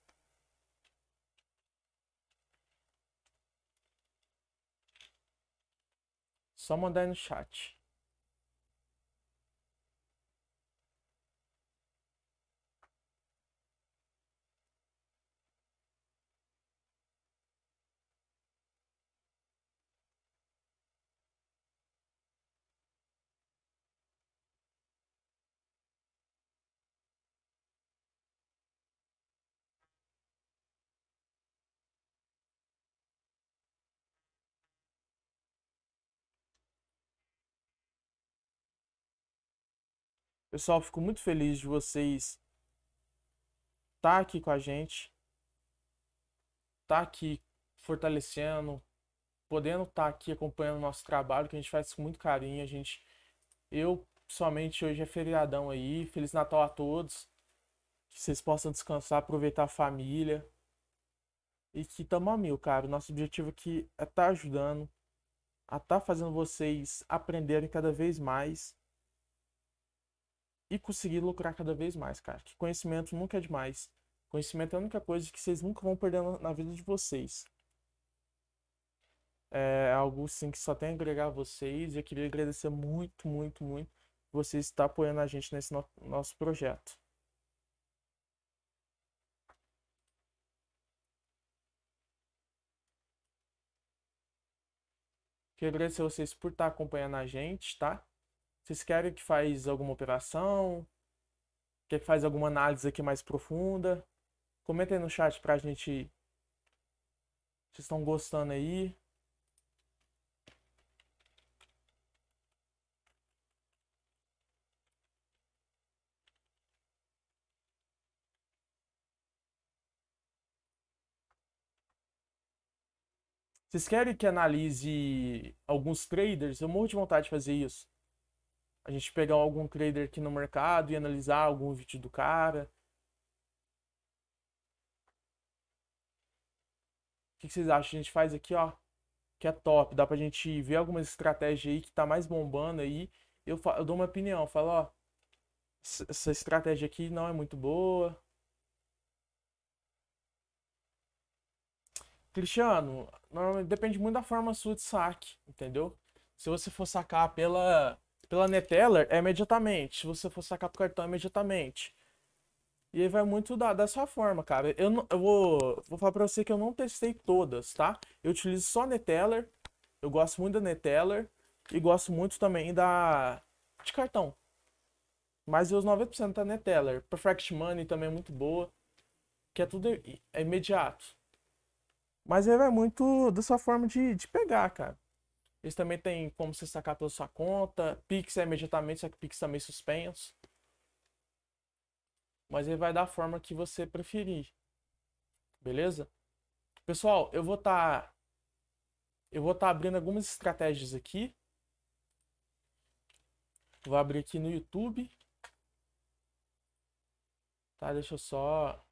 Só mandar aí no chat. Pessoal, fico muito feliz de vocês estar tá aqui com a gente. Estar tá aqui fortalecendo, podendo estar tá aqui acompanhando o nosso trabalho, que a gente faz com muito carinho. A gente, eu, somente hoje é feriadão aí. Feliz Natal a todos. Que vocês possam descansar, aproveitar a família. E que tamo a mil, cara. Nosso objetivo aqui é estar tá ajudando, a estar tá fazendo vocês aprenderem cada vez mais e conseguir lucrar cada vez mais, cara. Que conhecimento nunca é demais. Conhecimento é a única coisa que vocês nunca vão perder na vida de vocês. É algo sim que só tem a agregar a vocês. E eu queria agradecer muito, muito, muito vocês estar apoiando a gente nesse no nosso projeto. Queria agradecer vocês por estar acompanhando a gente, tá? Vocês querem que faz alguma operação? Quer que faz alguma análise aqui mais profunda? Comentem no chat pra gente. Vocês estão gostando aí? Vocês querem que analise alguns traders? Eu morro de vontade de fazer isso. A gente pegar algum trader aqui no mercado e analisar algum vídeo do cara. O que, vocês acham? A gente faz aqui, ó, que é top. Dá pra gente ver algumas estratégias aí que tá mais bombando aí. Eu, eu dou uma opinião, falo, ó, essa estratégia aqui não é muito boa. Cristiano, depende muito da forma sua de saque, entendeu? Se você for sacar pela pela Neteller é imediatamente. Se você for sacar pro cartão, é imediatamente. E aí vai muito da, da sua forma, cara. Eu, não, eu vou, vou falar pra você que eu não testei todas, tá? Eu utilizo só Neteller. Eu gosto muito da Neteller. E gosto muito também da de cartão. Mas eu uso 90% da Neteller. Perfect Money também é muito boa. Que é tudo é imediato. Mas aí vai muito da sua forma de, de pegar, cara. Eles também têm como você sacar pela sua conta. Pix é imediatamente, só que Pix também suspenso. Mas ele vai dar a forma que você preferir. Beleza? Pessoal, eu vou estar tá... eu vou estar tá abrindo algumas estratégias aqui. Vou abrir aqui no YouTube. Tá, deixa eu só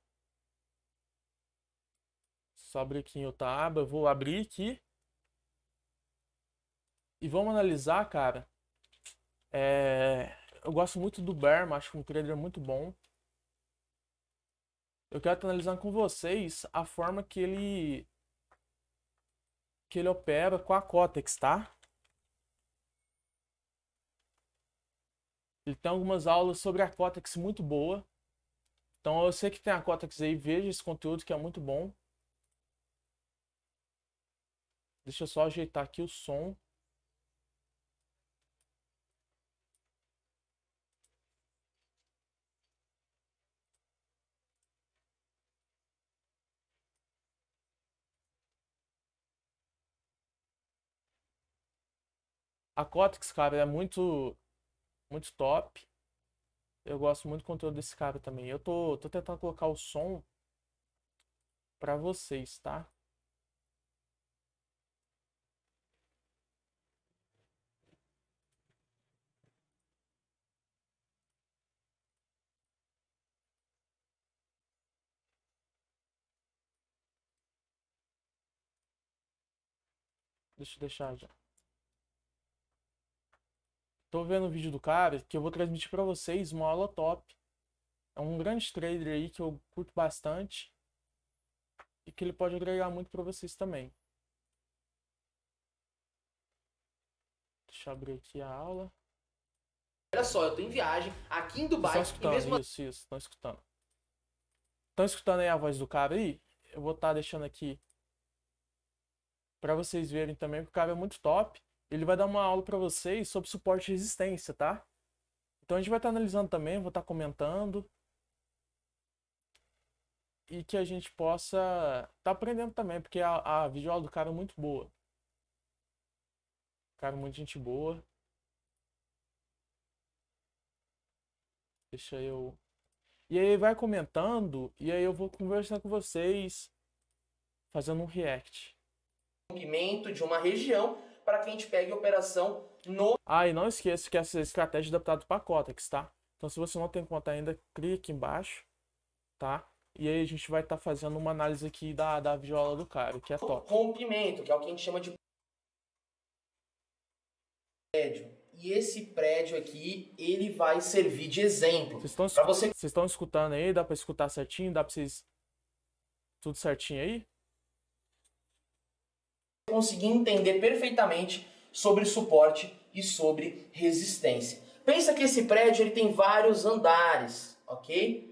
só abrir aqui em outra aba, eu vou abrir aqui e vamos analisar, cara. É... Eu gosto muito do Berma, acho um trader muito bom. Eu quero analisar com vocês a forma que ele que ele opera com a Cotex, tá? Ele tem algumas aulas sobre a Cotex muito boa. Então eu sei que tem a Cotex aí, veja esse conteúdo que é muito bom. Deixa eu só ajeitar aqui o som. A Cotex, cara, é muito, muito top. Eu gosto muito do conteúdo desse cara também. Eu tô, tô tentando colocar o som pra vocês, tá? Deixa eu deixar já. Tô vendo o vídeo do cara que eu vou transmitir para vocês uma aula top. É um grande trader aí que eu curto bastante e que ele pode agregar muito para vocês também. Deixa eu abrir aqui a aula. Olha só, eu tô em viagem aqui em Dubai. Estão escutando, mesmo... isso, isso, estão escutando. Estão escutando aí a voz do cara aí? Eu vou estar tá deixando aqui para vocês verem também, que o cara é muito top ele vai dar uma aula para vocês sobre suporte e resistência, tá? Então a gente vai estar tá analisando também, vou estar tá comentando. E que a gente possa estar tá aprendendo também, porque a, a videoaula do cara é muito boa. Cara, é muito gente boa. Deixa eu. E aí vai comentando, e aí eu vou conversar com vocês, fazendo um react. Movimento de uma região para que a gente pegue operação no. Ah, e não esqueça que essa é estratégia é adaptada para que tá? Então, se você não tem conta ainda, clique aqui embaixo, tá? E aí a gente vai estar tá fazendo uma análise aqui da, da viola do cara, que é top. Rompimento, que é o que a gente chama de prédio. E esse prédio aqui, ele vai servir de exemplo. Vocês estão, você... estão escutando aí? Dá para escutar certinho? Dá para vocês... Tudo certinho aí? conseguir entender perfeitamente sobre suporte e sobre resistência. Pensa que esse prédio ele tem vários andares, ok?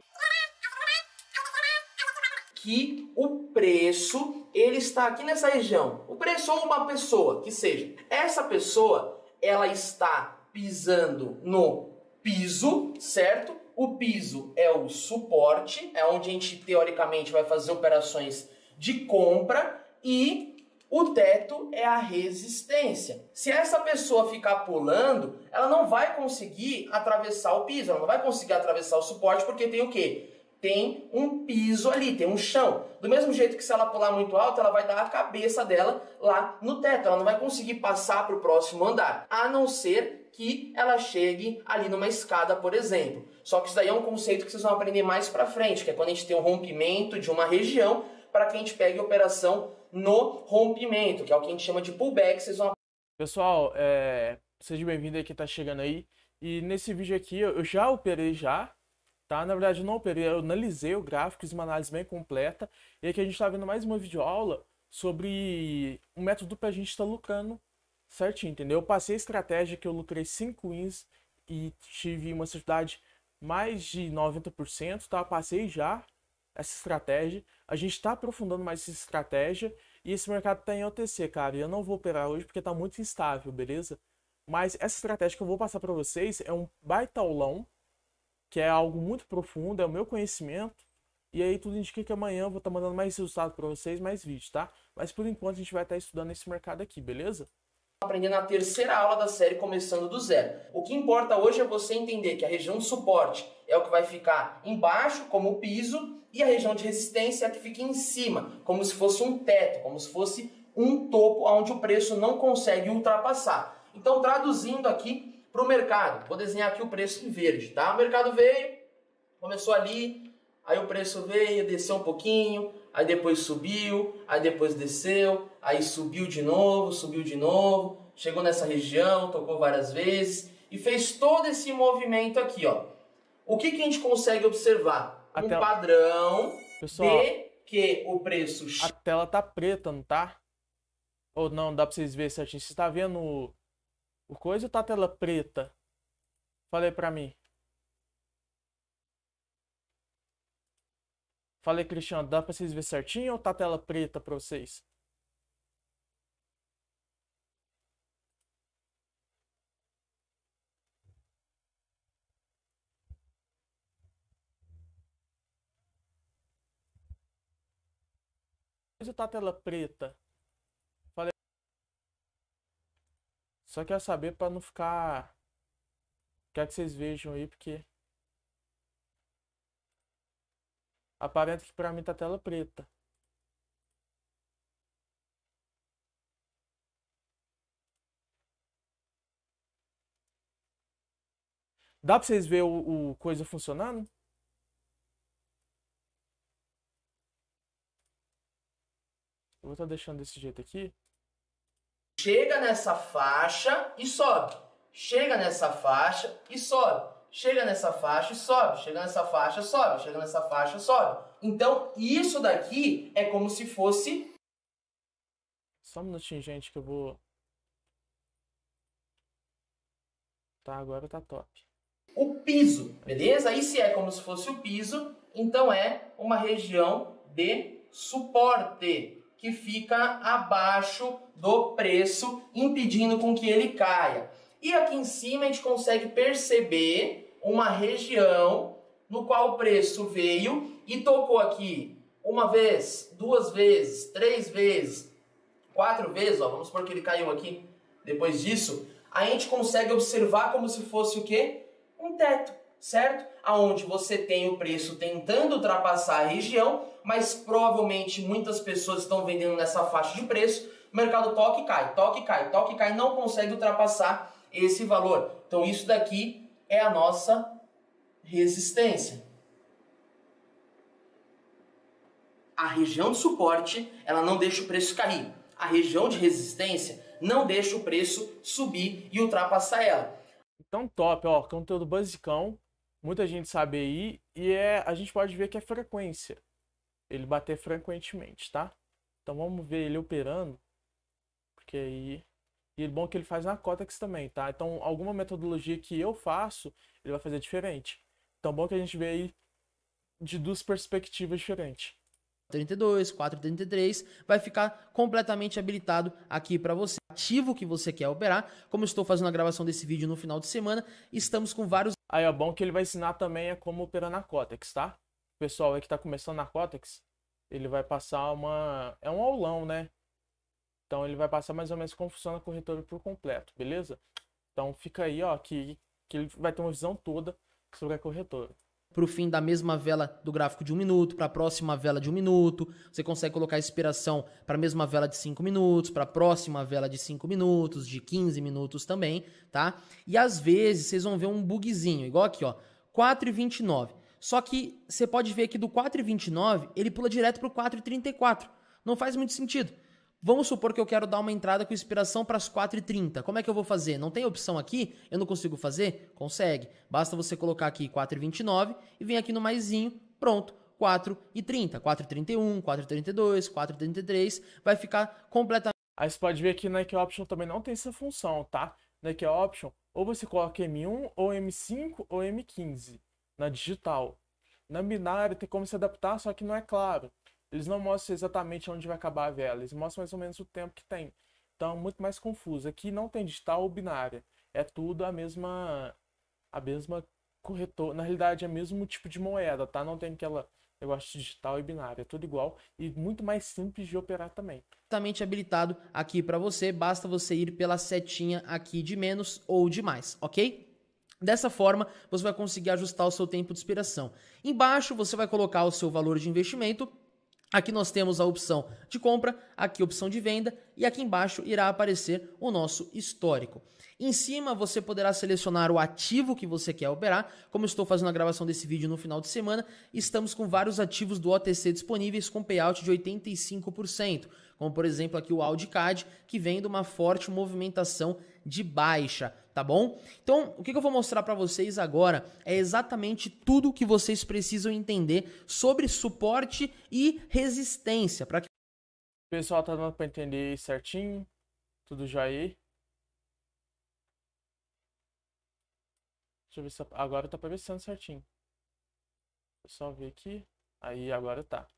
Que o preço ele está aqui nessa região. O preço ou é uma pessoa que seja. Essa pessoa ela está pisando no piso, certo? O piso é o suporte, é onde a gente teoricamente vai fazer operações de compra e o teto é a resistência. Se essa pessoa ficar pulando, ela não vai conseguir atravessar o piso, ela não vai conseguir atravessar o suporte porque tem o quê? Tem um piso ali, tem um chão. Do mesmo jeito que se ela pular muito alto, ela vai dar a cabeça dela lá no teto, ela não vai conseguir passar para o próximo andar, a não ser que ela chegue ali numa escada, por exemplo. Só que isso daí é um conceito que vocês vão aprender mais para frente, que é quando a gente tem um rompimento de uma região para que a gente pegue a operação no rompimento, que é o que a gente chama de pullback vão... Pessoal, é... seja bem-vindo aí que está chegando aí. E nesse vídeo aqui eu já operei já, tá? Na verdade não operei, eu analisei o gráfico, fiz uma análise bem completa. E aqui a gente está vendo mais uma videoaula sobre um método para a gente estar tá lucrando certinho, entendeu? Eu passei a estratégia que eu lucrei 5 wins e tive uma certidão mais de 90%, tá? Passei já essa estratégia. A gente está aprofundando mais essa estratégia e esse mercado está em OTC, cara. E eu não vou operar hoje porque está muito instável, beleza? Mas essa estratégia que eu vou passar para vocês é um baita aulão, que é algo muito profundo, é o meu conhecimento. E aí tudo indica que amanhã eu vou estar tá mandando mais resultado para vocês, mais vídeo, tá? Mas por enquanto a gente vai estar tá estudando esse mercado aqui, beleza? aprendendo na terceira aula da série, começando do zero. O que importa hoje é você entender que a região de suporte é o que vai ficar embaixo, como o piso, e a região de resistência é a que fica em cima, como se fosse um teto, como se fosse um topo onde o preço não consegue ultrapassar. Então, traduzindo aqui para o mercado, vou desenhar aqui o preço em verde, tá? O mercado veio, começou ali, aí o preço veio, desceu um pouquinho, aí depois subiu, aí depois desceu, aí subiu de novo, subiu de novo, chegou nessa região, tocou várias vezes e fez todo esse movimento aqui, ó. O que, que a gente consegue observar? um tela... padrão Pessoal, de que o preço... A tela tá preta, não tá? Ou não, dá pra vocês verem certinho. Você tá vendo o, o coisa ou tá a tela preta? Falei pra mim. Falei, Cristiano, dá pra vocês ver certinho ou tá tela preta pra vocês? Ou tá tela preta. Falei. Só quer saber pra não ficar. quer que vocês vejam aí, porque. Aparenta que para mim tá tela preta. Dá para vocês ver o, o coisa funcionando? Eu vou estar tá deixando desse jeito aqui. Chega nessa faixa e sobe. Chega nessa faixa e sobe chega nessa faixa e sobe, chega nessa faixa, sobe, chega nessa faixa, sobe. Então, isso daqui é como se fosse. Só um minutinho, gente, que eu vou. Tá, agora tá top. O piso, beleza? E se é como se fosse o piso, então é uma região de suporte que fica abaixo do preço, impedindo com que ele caia. E aqui em cima a gente consegue perceber uma região no qual o preço veio e tocou aqui uma vez, duas vezes, três vezes, quatro vezes, ó, vamos supor que ele caiu aqui depois disso, a gente consegue observar como se fosse o quê? Um teto, certo? Aonde você tem o preço tentando ultrapassar a região, mas provavelmente muitas pessoas estão vendendo nessa faixa de preço, o mercado toca e cai, toca e cai, toca e cai, não consegue ultrapassar esse valor. Então isso daqui é a nossa resistência. A região de suporte, ela não deixa o preço cair. A região de resistência não deixa o preço subir e ultrapassar ela. Então top, ó, conteúdo basicão, muita gente sabe aí e é, a gente pode ver que é frequência. Ele bater frequentemente, tá? Então vamos ver ele operando, porque aí e bom que ele faz na COTEX também, tá? Então, alguma metodologia que eu faço, ele vai fazer diferente. Então, bom que a gente vê aí de duas perspectivas diferentes. 32, 433, vai ficar completamente habilitado aqui para você. Ativo que você quer operar, como estou fazendo a gravação desse vídeo no final de semana, estamos com vários... Aí é bom que ele vai ensinar também é como operar na Cotex, tá? O pessoal aí que está começando na Cotex, ele vai passar uma... é um aulão, né? Então ele vai passar mais ou menos como funciona a corretora por completo, beleza? Então fica aí, ó, que, que ele vai ter uma visão toda sobre a corretora. Para o fim da mesma vela do gráfico de um minuto, para a próxima vela de um minuto, você consegue colocar a inspiração para a mesma vela de cinco minutos, para a próxima vela de cinco minutos, de 15 minutos também, tá? E às vezes vocês vão ver um bugzinho, igual aqui, ó, 4,29. Só que você pode ver que do 4,29 ele pula direto para o 4,34. Não faz muito sentido. Vamos supor que eu quero dar uma entrada com inspiração para as 4h30. Como é que eu vou fazer? Não tem opção aqui? Eu não consigo fazer? Consegue. Basta você colocar aqui 4h29 e vem aqui no maiszinho, Pronto. 4h30. 4h31, 4h32, 4h33. Vai ficar completamente... Aí você pode ver que na Key Option também não tem essa função, tá? Na Key Option, ou você coloca M1, ou M5, ou M15 na digital. Na binária tem como se adaptar, só que não é claro eles não mostram exatamente onde vai acabar a vela, eles mostram mais ou menos o tempo que tem. Então, muito mais confuso. Aqui não tem digital ou binária. É tudo a mesma a mesma corretor, na realidade é o mesmo tipo de moeda, tá? Não tem aquela negócio digital e binária, é tudo igual e muito mais simples de operar também. Exatamente habilitado aqui para você, basta você ir pela setinha aqui de menos ou de mais, ok? Dessa forma, você vai conseguir ajustar o seu tempo de expiração. Embaixo, você vai colocar o seu valor de investimento Aqui nós temos a opção de compra, aqui a opção de venda e aqui embaixo irá aparecer o nosso histórico. Em cima você poderá selecionar o ativo que você quer operar. Como estou fazendo a gravação desse vídeo no final de semana, estamos com vários ativos do OTC disponíveis com payout de 85%, como por exemplo aqui o AudiCAD, que vem de uma forte movimentação de baixa, tá bom? Então, o que eu vou mostrar para vocês agora é exatamente tudo o que vocês precisam entender sobre suporte e resistência para que Pessoal, tá dando pra entender certinho? Tudo já aí? Deixa eu ver se tá, agora tá aparecendo certinho. Pessoal, só ver aqui. Aí, agora tá.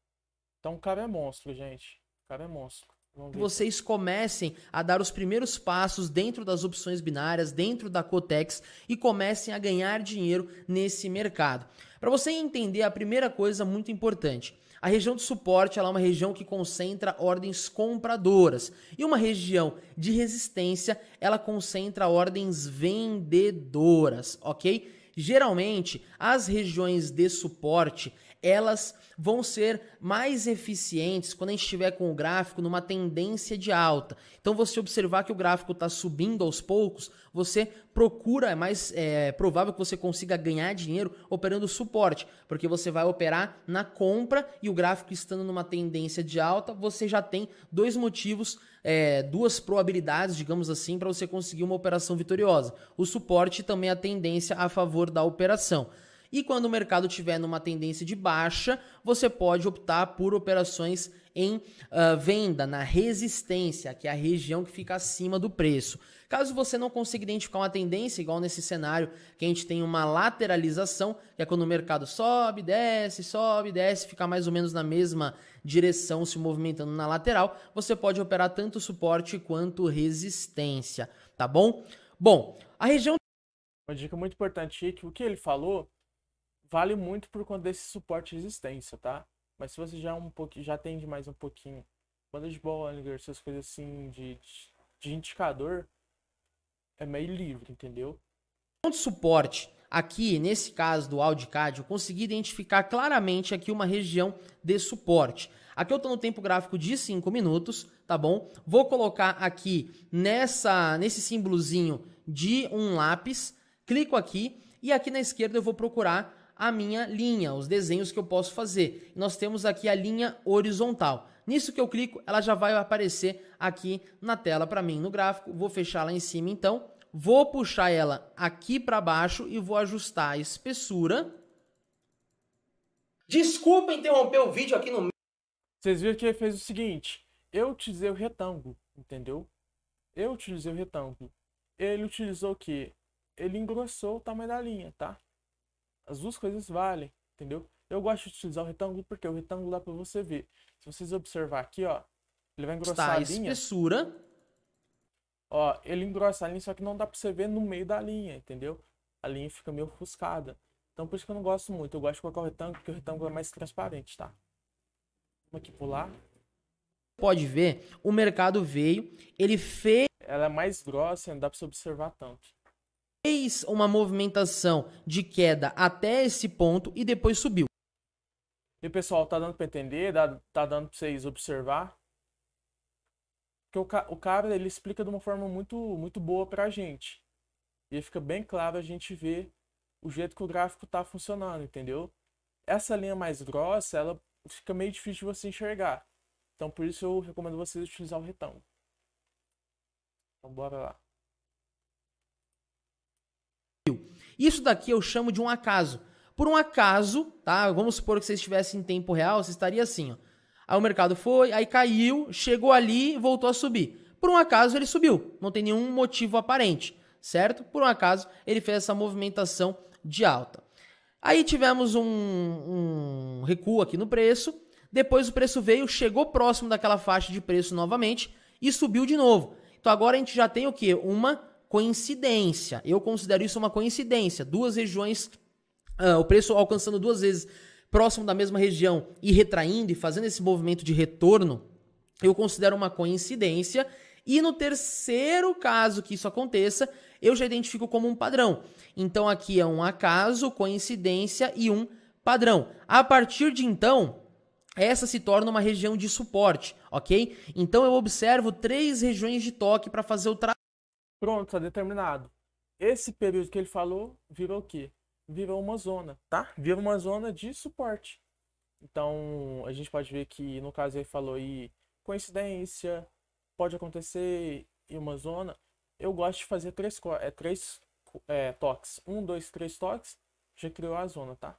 Então o cara é monstro, gente. O cara é monstro. Vamos Vocês comecem a dar os primeiros passos dentro das opções binárias, dentro da Cotex e comecem a ganhar dinheiro nesse mercado. Para você entender, a primeira coisa muito importante. A região de suporte é uma região que concentra ordens compradoras. E uma região de resistência, ela concentra ordens vendedoras, ok? Geralmente, as regiões de suporte, elas vão ser mais eficientes quando a gente estiver com o gráfico numa tendência de alta. Então, você observar que o gráfico está subindo aos poucos, você procura, é mais é, provável que você consiga ganhar dinheiro operando suporte, porque você vai operar na compra e o gráfico estando numa tendência de alta, você já tem dois motivos, é, duas probabilidades, digamos assim, para você conseguir uma operação vitoriosa: o suporte e também a tendência a favor da operação. E quando o mercado tiver numa tendência de baixa, você pode optar por operações em uh, venda, na resistência, que é a região que fica acima do preço. Caso você não consiga identificar uma tendência, igual nesse cenário que a gente tem uma lateralização, que é quando o mercado sobe, desce, sobe, desce, fica mais ou menos na mesma direção se movimentando na lateral, você pode operar tanto suporte quanto resistência, tá bom? Bom, a região. Uma dica muito importante que o que ele falou vale muito por conta desse suporte de resistência, tá? Mas se você já é um pouquinho, já atende mais um pouquinho, banda de bola essas coisas assim de, de indicador, é meio livre, entendeu? Ponto suporte. Aqui, nesse caso do AudiCAD, eu consegui identificar claramente aqui uma região de suporte. Aqui eu estou no tempo gráfico de 5 minutos, tá bom? Vou colocar aqui nessa, nesse símbolozinho de um lápis, clico aqui e aqui na esquerda eu vou procurar a minha linha, os desenhos que eu posso fazer. Nós temos aqui a linha horizontal. Nisso que eu clico, ela já vai aparecer aqui na tela para mim no gráfico. Vou fechar lá em cima então. Vou puxar ela aqui para baixo e vou ajustar a espessura. Desculpa interromper o vídeo aqui no Vocês viram que ele fez o seguinte, eu utilizei o retângulo, entendeu? Eu utilizei o retângulo. Ele utilizou o quê? Ele engrossou o tamanho da linha, tá? As duas coisas valem, entendeu? Eu gosto de utilizar o retângulo porque o retângulo dá para você ver. Se vocês observar aqui, ó, ele vai engrossar tá, a, a linha. espessura. Ó, ele engrossa a linha, só que não dá para você ver no meio da linha, entendeu? A linha fica meio ofuscada. Então por isso que eu não gosto muito. Eu gosto de colocar o retângulo porque o retângulo é mais transparente, tá? Vamos aqui pular. Pode ver, o mercado veio, ele fez. Ela é mais grossa, não dá para você observar tanto fez uma movimentação de queda até esse ponto e depois subiu. E pessoal, tá dando para entender? Tá, tá dando para vocês observar? Porque o, o cara ele explica de uma forma muito, muito boa para a gente. E fica bem claro a gente ver o jeito que o gráfico tá funcionando, entendeu? Essa linha mais grossa, ela fica meio difícil de você enxergar. Então por isso eu recomendo vocês utilizar o retângulo. Então bora lá. Isso daqui eu chamo de um acaso. Por um acaso, tá? Vamos supor que você estivesse em tempo real, você estaria assim, ó. Aí o mercado foi, aí caiu, chegou ali, voltou a subir. Por um acaso ele subiu, não tem nenhum motivo aparente, certo? Por um acaso ele fez essa movimentação de alta. Aí tivemos um, um recuo aqui no preço, depois o preço veio, chegou próximo daquela faixa de preço novamente e subiu de novo. Então agora a gente já tem o que? Uma coincidência. Eu considero isso uma coincidência. Duas regiões, uh, o preço alcançando duas vezes próximo da mesma região e retraindo e fazendo esse movimento de retorno, eu considero uma coincidência. E no terceiro caso que isso aconteça, eu já identifico como um padrão. Então aqui é um acaso, coincidência e um padrão. A partir de então, essa se torna uma região de suporte, ok? Então eu observo três regiões de toque para fazer o trabalho Pronto, está determinado. Esse período que ele falou virou o quê? Virou uma zona, tá? Virou uma zona de suporte. Então, a gente pode ver que no caso ele falou aí coincidência, pode acontecer em uma zona. Eu gosto de fazer três, é, três é, toques. Um, dois, três toques, já criou a zona, tá?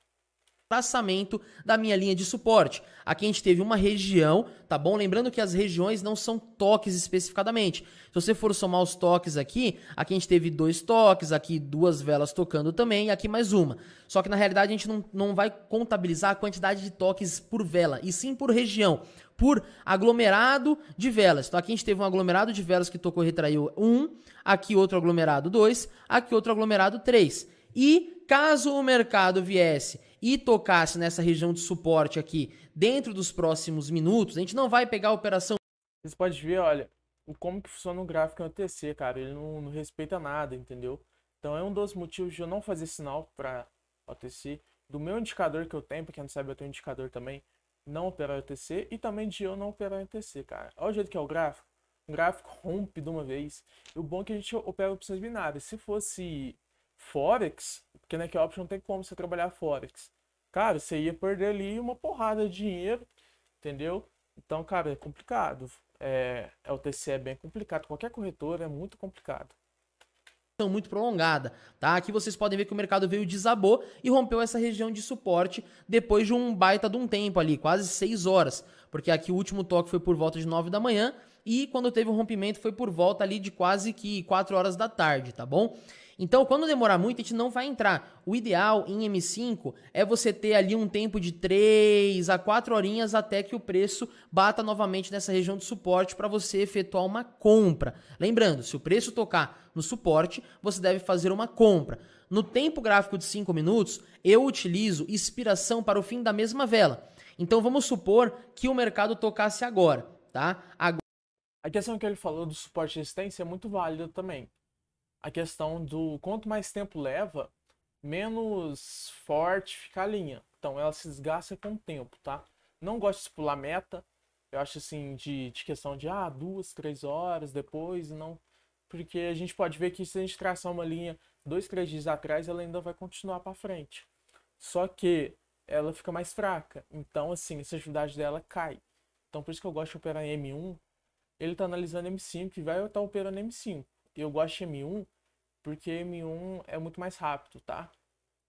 espaçamento da minha linha de suporte. Aqui a gente teve uma região, tá bom? Lembrando que as regiões não são toques especificadamente. Se você for somar os toques aqui, aqui a gente teve dois toques, aqui duas velas tocando também, e aqui mais uma. Só que na realidade a gente não, não vai contabilizar a quantidade de toques por vela, e sim por região por aglomerado de velas. Então aqui a gente teve um aglomerado de velas que tocou e retraiu um, aqui outro aglomerado dois, aqui outro aglomerado três. E caso o mercado viesse e tocasse nessa região de suporte aqui dentro dos próximos minutos, a gente não vai pegar a operação. Vocês podem ver, olha, como que funciona o gráfico MTC, cara. Ele não, não respeita nada, entendeu? Então é um dos motivos de eu não fazer sinal para OTC. Do meu indicador que eu tenho, porque a não sabe, eu tenho um indicador também, não operar OTC. E também de eu não operar OTC, cara. Olha o jeito que é o gráfico. O gráfico rompe de uma vez. E o bom é que a gente opera opções binárias. Se fosse Forex, porque naquela né, option não tem como você trabalhar Forex cara, você ia perder ali uma porrada de dinheiro, entendeu? Então, cara, é complicado. É, é o TC é bem complicado. Qualquer corretora é muito complicado então, muito prolongada, tá? Aqui vocês podem ver que o mercado veio desabou e rompeu essa região de suporte depois de um baita de um tempo ali, quase 6 horas, porque aqui o último toque foi por volta de 9 da manhã e quando teve o rompimento foi por volta ali de quase que 4 horas da tarde, tá bom? Então, quando demorar muito, a gente não vai entrar. O ideal em M5 é você ter ali um tempo de 3 a 4 horinhas até que o preço bata novamente nessa região de suporte para você efetuar uma compra. Lembrando, se o preço tocar no suporte, você deve fazer uma compra. No tempo gráfico de 5 minutos, eu utilizo inspiração para o fim da mesma vela. Então, vamos supor que o mercado tocasse agora, tá? Agora a questão que ele falou do suporte e resistência é muito válida também. A questão do quanto mais tempo leva, menos forte fica a linha. Então ela se desgasta com o tempo, tá? Não gosto de pular meta. Eu acho assim, de, de questão de ah, duas, três horas depois, não. Porque a gente pode ver que se a gente traçar uma linha dois, três dias atrás, ela ainda vai continuar para frente. Só que ela fica mais fraca. Então, assim, a sensibilidade dela cai. Então, por isso que eu gosto de operar em M1, ele está analisando M5 e vai estar tá operando M5. Eu gosto de M1 porque M1 é muito mais rápido, tá?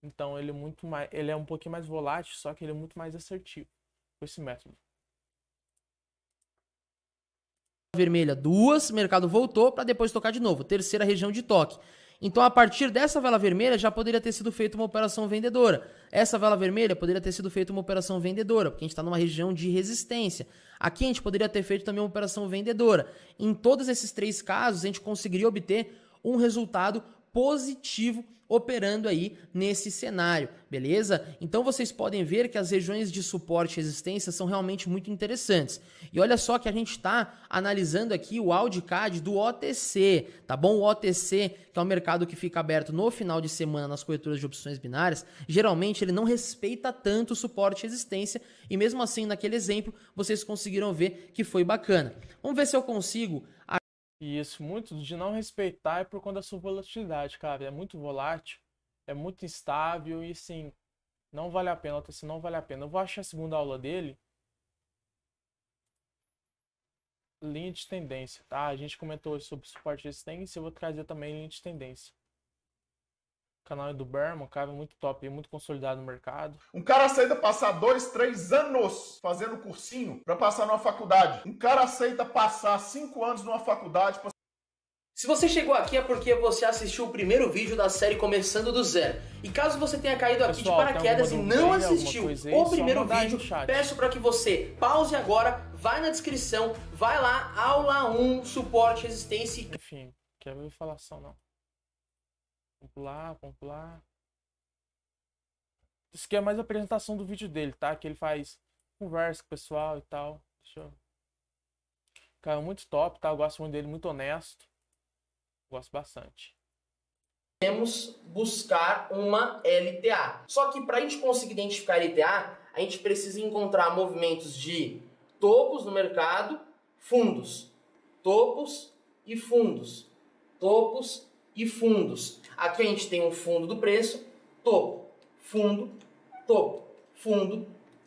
Então ele é muito mais, ele é um pouquinho mais volátil, só que ele é muito mais assertivo com esse método. Vermelha, duas, mercado voltou para depois tocar de novo. Terceira região de toque. Então, a partir dessa vela vermelha, já poderia ter sido feita uma operação vendedora. Essa vela vermelha poderia ter sido feita uma operação vendedora, porque a gente está numa região de resistência. Aqui a gente poderia ter feito também uma operação vendedora. Em todos esses três casos, a gente conseguiria obter um resultado positivo operando aí nesse cenário, beleza? Então vocês podem ver que as regiões de suporte e resistência são realmente muito interessantes. E olha só que a gente está analisando aqui o AudiCAD do OTC, tá bom? O OTC, que é um mercado que fica aberto no final de semana nas corretoras de opções binárias, geralmente ele não respeita tanto o suporte e resistência, e mesmo assim, naquele exemplo, vocês conseguiram ver que foi bacana. Vamos ver se eu consigo isso, muito de não respeitar é por conta da sua volatilidade, cara. É muito volátil, é muito instável e sim não vale a pena, Se não vale a pena. Eu vou achar a segunda aula dele. Linha de tendência, tá? A gente comentou sobre suporte e resistência, eu vou trazer também linha de tendência canal do Berman, cara é muito top, muito consolidado no mercado. Um cara aceita passar dois, três anos fazendo cursinho para passar numa faculdade. Um cara aceita passar cinco anos numa faculdade pra... Se você chegou aqui é porque você assistiu o primeiro vídeo da série Começando do Zero. E caso você tenha caído aqui Pessoal, de paraquedas e não assistiu aí, o primeiro vídeo, peço para que você pause agora, vai na descrição, vai lá, aula 1, suporte, resistência e... Enfim, quer ver falação não. Vamos pular, vamos pular. Isso aqui é mais a apresentação do vídeo dele, tá? Que ele faz conversa com o pessoal e tal. Deixa eu... Cara, muito top, tá? Eu gosto muito dele, muito honesto. Gosto bastante temos buscar uma LTA. Só que para a gente conseguir identificar LTA, a gente precisa encontrar movimentos de topos no mercado, fundos, topos e fundos, topos e fundos. Aqui a gente tem um fundo do preço, topo, fundo, topo, fundo,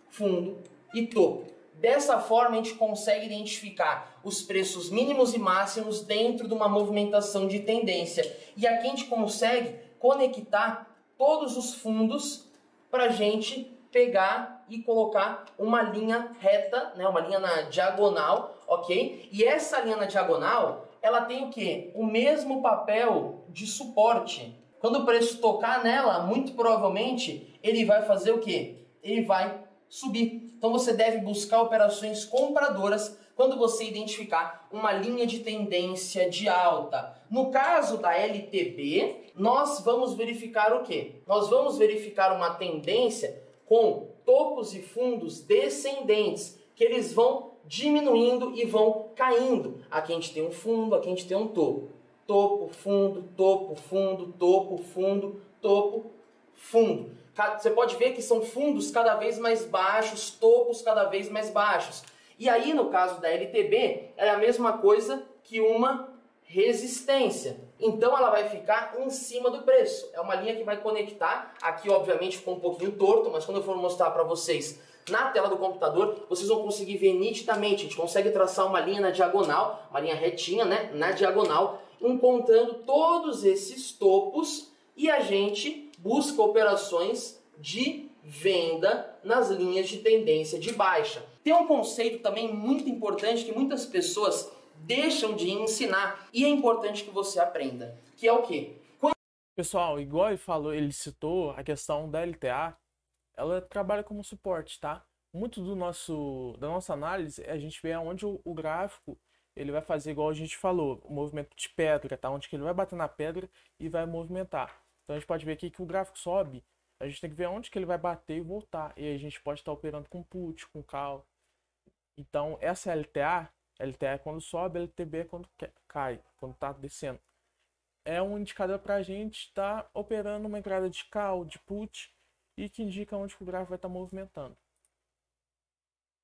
fundo e topo. Dessa forma, a gente consegue identificar os preços mínimos e máximos dentro de uma movimentação de tendência. E aqui a gente consegue conectar todos os fundos para a gente pegar e colocar uma linha reta, né, uma linha na diagonal, ok? E essa linha na diagonal ela tem o quê? O mesmo papel de suporte. Quando o preço tocar nela, muito provavelmente ele vai fazer o quê? Ele vai subir. Então você deve buscar operações compradoras quando você identificar uma linha de tendência de alta. No caso da LTB, nós vamos verificar o quê? Nós vamos verificar uma tendência com topos e fundos descendentes que eles vão diminuindo e vão caindo. Aqui a gente tem um fundo, aqui a gente tem um topo. Topo, fundo, topo, fundo, topo, fundo, topo, fundo. Você pode ver que são fundos cada vez mais baixos, topos cada vez mais baixos. E aí, no caso da LTB, é a mesma coisa que uma resistência. Então ela vai ficar em cima do preço. É uma linha que vai conectar, aqui obviamente ficou um pouquinho torto, mas quando eu for mostrar para vocês na tela do computador, vocês vão conseguir ver nitidamente. A gente consegue traçar uma linha na diagonal, uma linha retinha, né? Na diagonal, encontrando todos esses topos e a gente busca operações de venda nas linhas de tendência de baixa. Tem um conceito também muito importante que muitas pessoas deixam de ensinar e é importante que você aprenda, que é o quê? Quando... Pessoal, igual ele falou, ele citou a questão da LTA, ela trabalha como suporte, tá? Muito do nosso, da nossa análise, é a gente vê aonde o, o gráfico ele vai fazer igual a gente falou, o movimento de pedra, tá? Onde que ele vai bater na pedra e vai movimentar. Então a gente pode ver aqui que o gráfico sobe, a gente tem que ver onde que ele vai bater e voltar. E a gente pode estar operando com put, com call. Então essa LTA, LTA é quando sobe, LTB é quando cai, quando tá descendo. É um indicador para a gente estar tá operando uma entrada de call, de put e que indica onde o gráfico vai estar tá movimentando.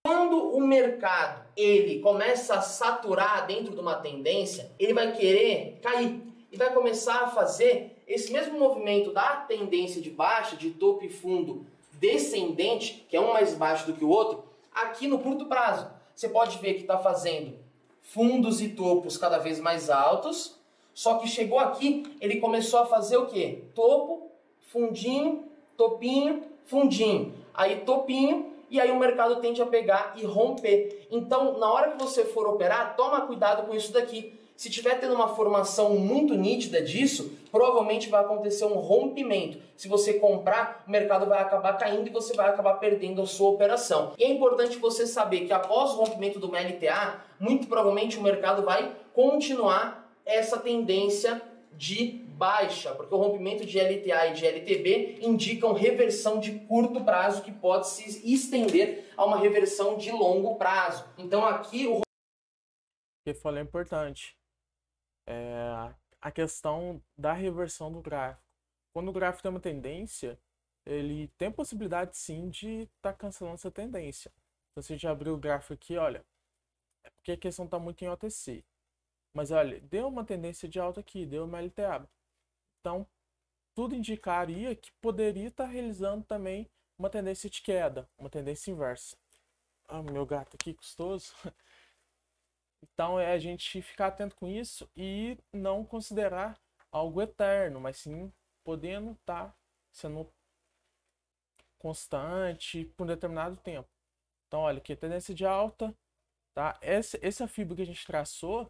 Quando o mercado ele começa a saturar dentro de uma tendência, ele vai querer cair e vai começar a fazer esse mesmo movimento da tendência de baixa, de topo e fundo descendente, que é um mais baixo do que o outro, aqui no curto prazo. Você pode ver que está fazendo fundos e topos cada vez mais altos, só que chegou aqui, ele começou a fazer o quê? Topo, fundinho topinho, fundinho. Aí topinho e aí o mercado tende a pegar e romper. Então, na hora que você for operar, toma cuidado com isso daqui. Se tiver tendo uma formação muito nítida disso, provavelmente vai acontecer um rompimento. Se você comprar, o mercado vai acabar caindo e você vai acabar perdendo a sua operação. E é importante você saber que após o rompimento do MLTA, muito provavelmente o mercado vai continuar essa tendência de baixa, porque o rompimento de LTA e de LTB indicam reversão de curto prazo que pode se estender a uma reversão de longo prazo. Então aqui o que falei é importante é a questão da reversão do gráfico. Quando o gráfico tem uma tendência, ele tem possibilidade sim de estar tá cancelando essa tendência. Então, se a gente abrir o gráfico aqui, olha, é porque a questão está muito em OTC. Mas olha, deu uma tendência de alta aqui, deu uma LTA. Então, tudo indicaria que poderia estar tá realizando também uma tendência de queda, uma tendência inversa. Ah, meu gato aqui custoso. Então é a gente ficar atento com isso e não considerar algo eterno, mas sim podendo estar tá sendo constante por um determinado tempo. Então, olha aqui, é tendência de alta, tá? Essa, essa fibra que a gente traçou,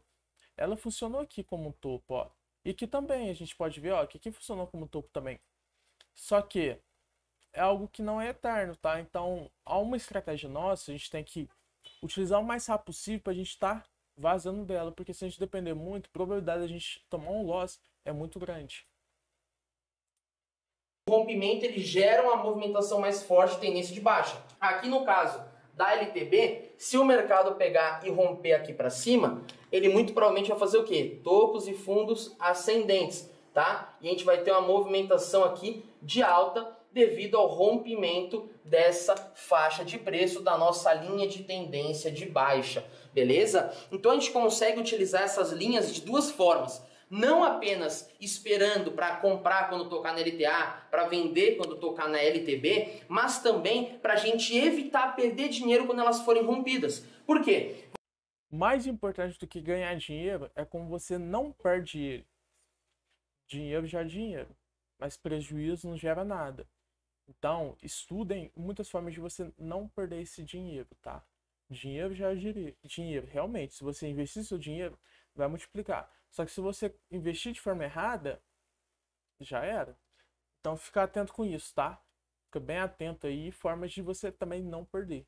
ela funcionou aqui como um topo, ó. E que também a gente pode ver, ó, que aqui funcionou como topo também. Só que é algo que não é eterno, tá? Então, há uma estratégia nossa, a gente tem que utilizar o mais rápido possível para a gente estar tá vazando dela, porque se a gente depender muito, a probabilidade de a gente tomar um loss é muito grande. O rompimento ele gera uma movimentação mais forte, tendência de baixa. Aqui no caso, da LTB, se o mercado pegar e romper aqui para cima, ele muito provavelmente vai fazer o quê? Topos e fundos ascendentes, tá? E a gente vai ter uma movimentação aqui de alta devido ao rompimento dessa faixa de preço da nossa linha de tendência de baixa, beleza? Então a gente consegue utilizar essas linhas de duas formas não apenas esperando para comprar quando tocar na LTA, para vender quando tocar na LTB, mas também para a gente evitar perder dinheiro quando elas forem rompidas. Por quê? Mais importante do que ganhar dinheiro é como você não perde ele. Dinheiro já é dinheiro, mas prejuízo não gera nada. Então, estudem muitas formas de você não perder esse dinheiro, tá? Dinheiro já é dinheiro. Realmente, se você investir seu dinheiro, vai multiplicar. Só que se você investir de forma errada, já era. Então fica atento com isso, tá? Fica bem atento aí, formas de você também não perder.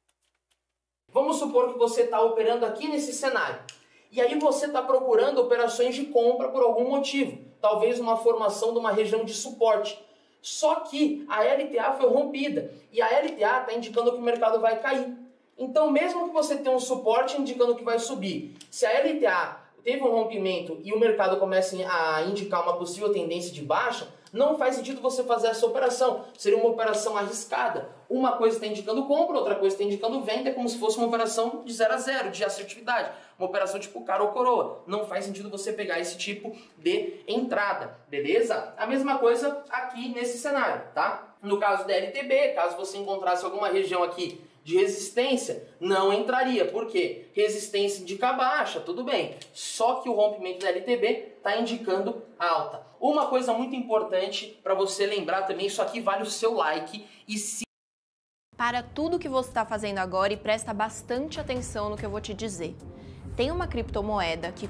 Vamos supor que você está operando aqui nesse cenário. E aí você está procurando operações de compra por algum motivo. Talvez uma formação de uma região de suporte. Só que a LTA foi rompida e a LTA está indicando que o mercado vai cair. Então, mesmo que você tenha um suporte indicando que vai subir, se a LTA teve um rompimento e o mercado começa a indicar uma possível tendência de baixa, não faz sentido você fazer essa operação. Seria uma operação arriscada. Uma coisa está indicando compra, outra coisa está indicando venda, é como se fosse uma operação de zero a zero, de assertividade. Uma operação tipo cara ou coroa. Não faz sentido você pegar esse tipo de entrada, beleza? A mesma coisa aqui nesse cenário, tá? No caso da LTB, caso você encontrasse alguma região aqui de resistência, não entraria. Por quê? Resistência indica baixa, tudo bem. Só que o rompimento da LTB está indicando alta. Uma coisa muito importante para você lembrar também, isso aqui vale o seu like e se para tudo que você está fazendo agora e presta bastante atenção no que eu vou te dizer. Tem uma criptomoeda que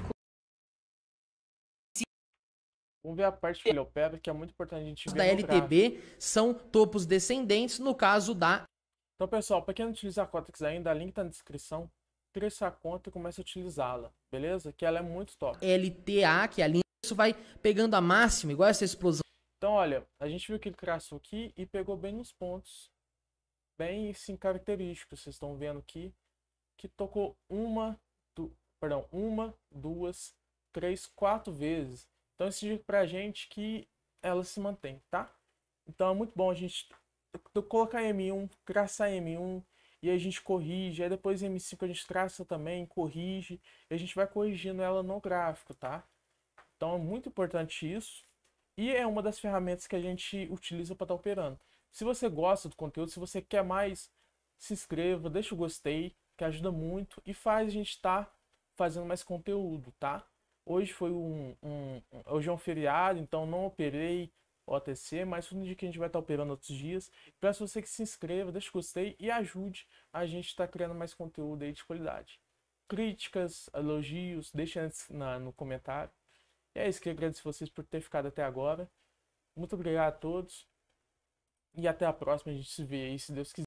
Vamos ver a parte que ele opera, que é muito importante a gente ver. Da LTB são topos descendentes, no caso da então, pessoal, para quem não utiliza a Cortex ainda, link tá na descrição. Cria essa conta e começa a utilizá-la, beleza? Que ela é muito top. LTA, que é a linha, isso vai pegando a máxima, igual essa explosão. Então, olha, a gente viu que ele traçou aqui e pegou bem nos pontos. Bem, sim, característicos. Vocês estão vendo aqui que tocou uma, du... perdão, uma, duas, três, quatro vezes. Então, isso diz pra gente que ela se mantém, tá? Então, é muito bom a gente colocar M1, traçar M1, e a gente corrige, aí depois M5 a gente traça também, corrige, e a gente vai corrigindo ela no gráfico, tá? Então é muito importante isso, e é uma das ferramentas que a gente utiliza para estar tá operando. Se você gosta do conteúdo, se você quer mais, se inscreva, deixa o gostei, que ajuda muito, e faz a gente estar tá fazendo mais conteúdo, tá? Hoje foi um, um, hoje é um feriado, então não operei, OTC, mas tudo indica que a gente vai estar operando outros dias. Peço você que se inscreva, deixe gostei e ajude a gente a estar criando mais conteúdo aí de qualidade. Críticas, elogios, deixa na, no comentário. E é isso, que agradeço vocês por ter ficado até agora. Muito obrigado a todos. E até a próxima, a gente se vê aí, se Deus quiser.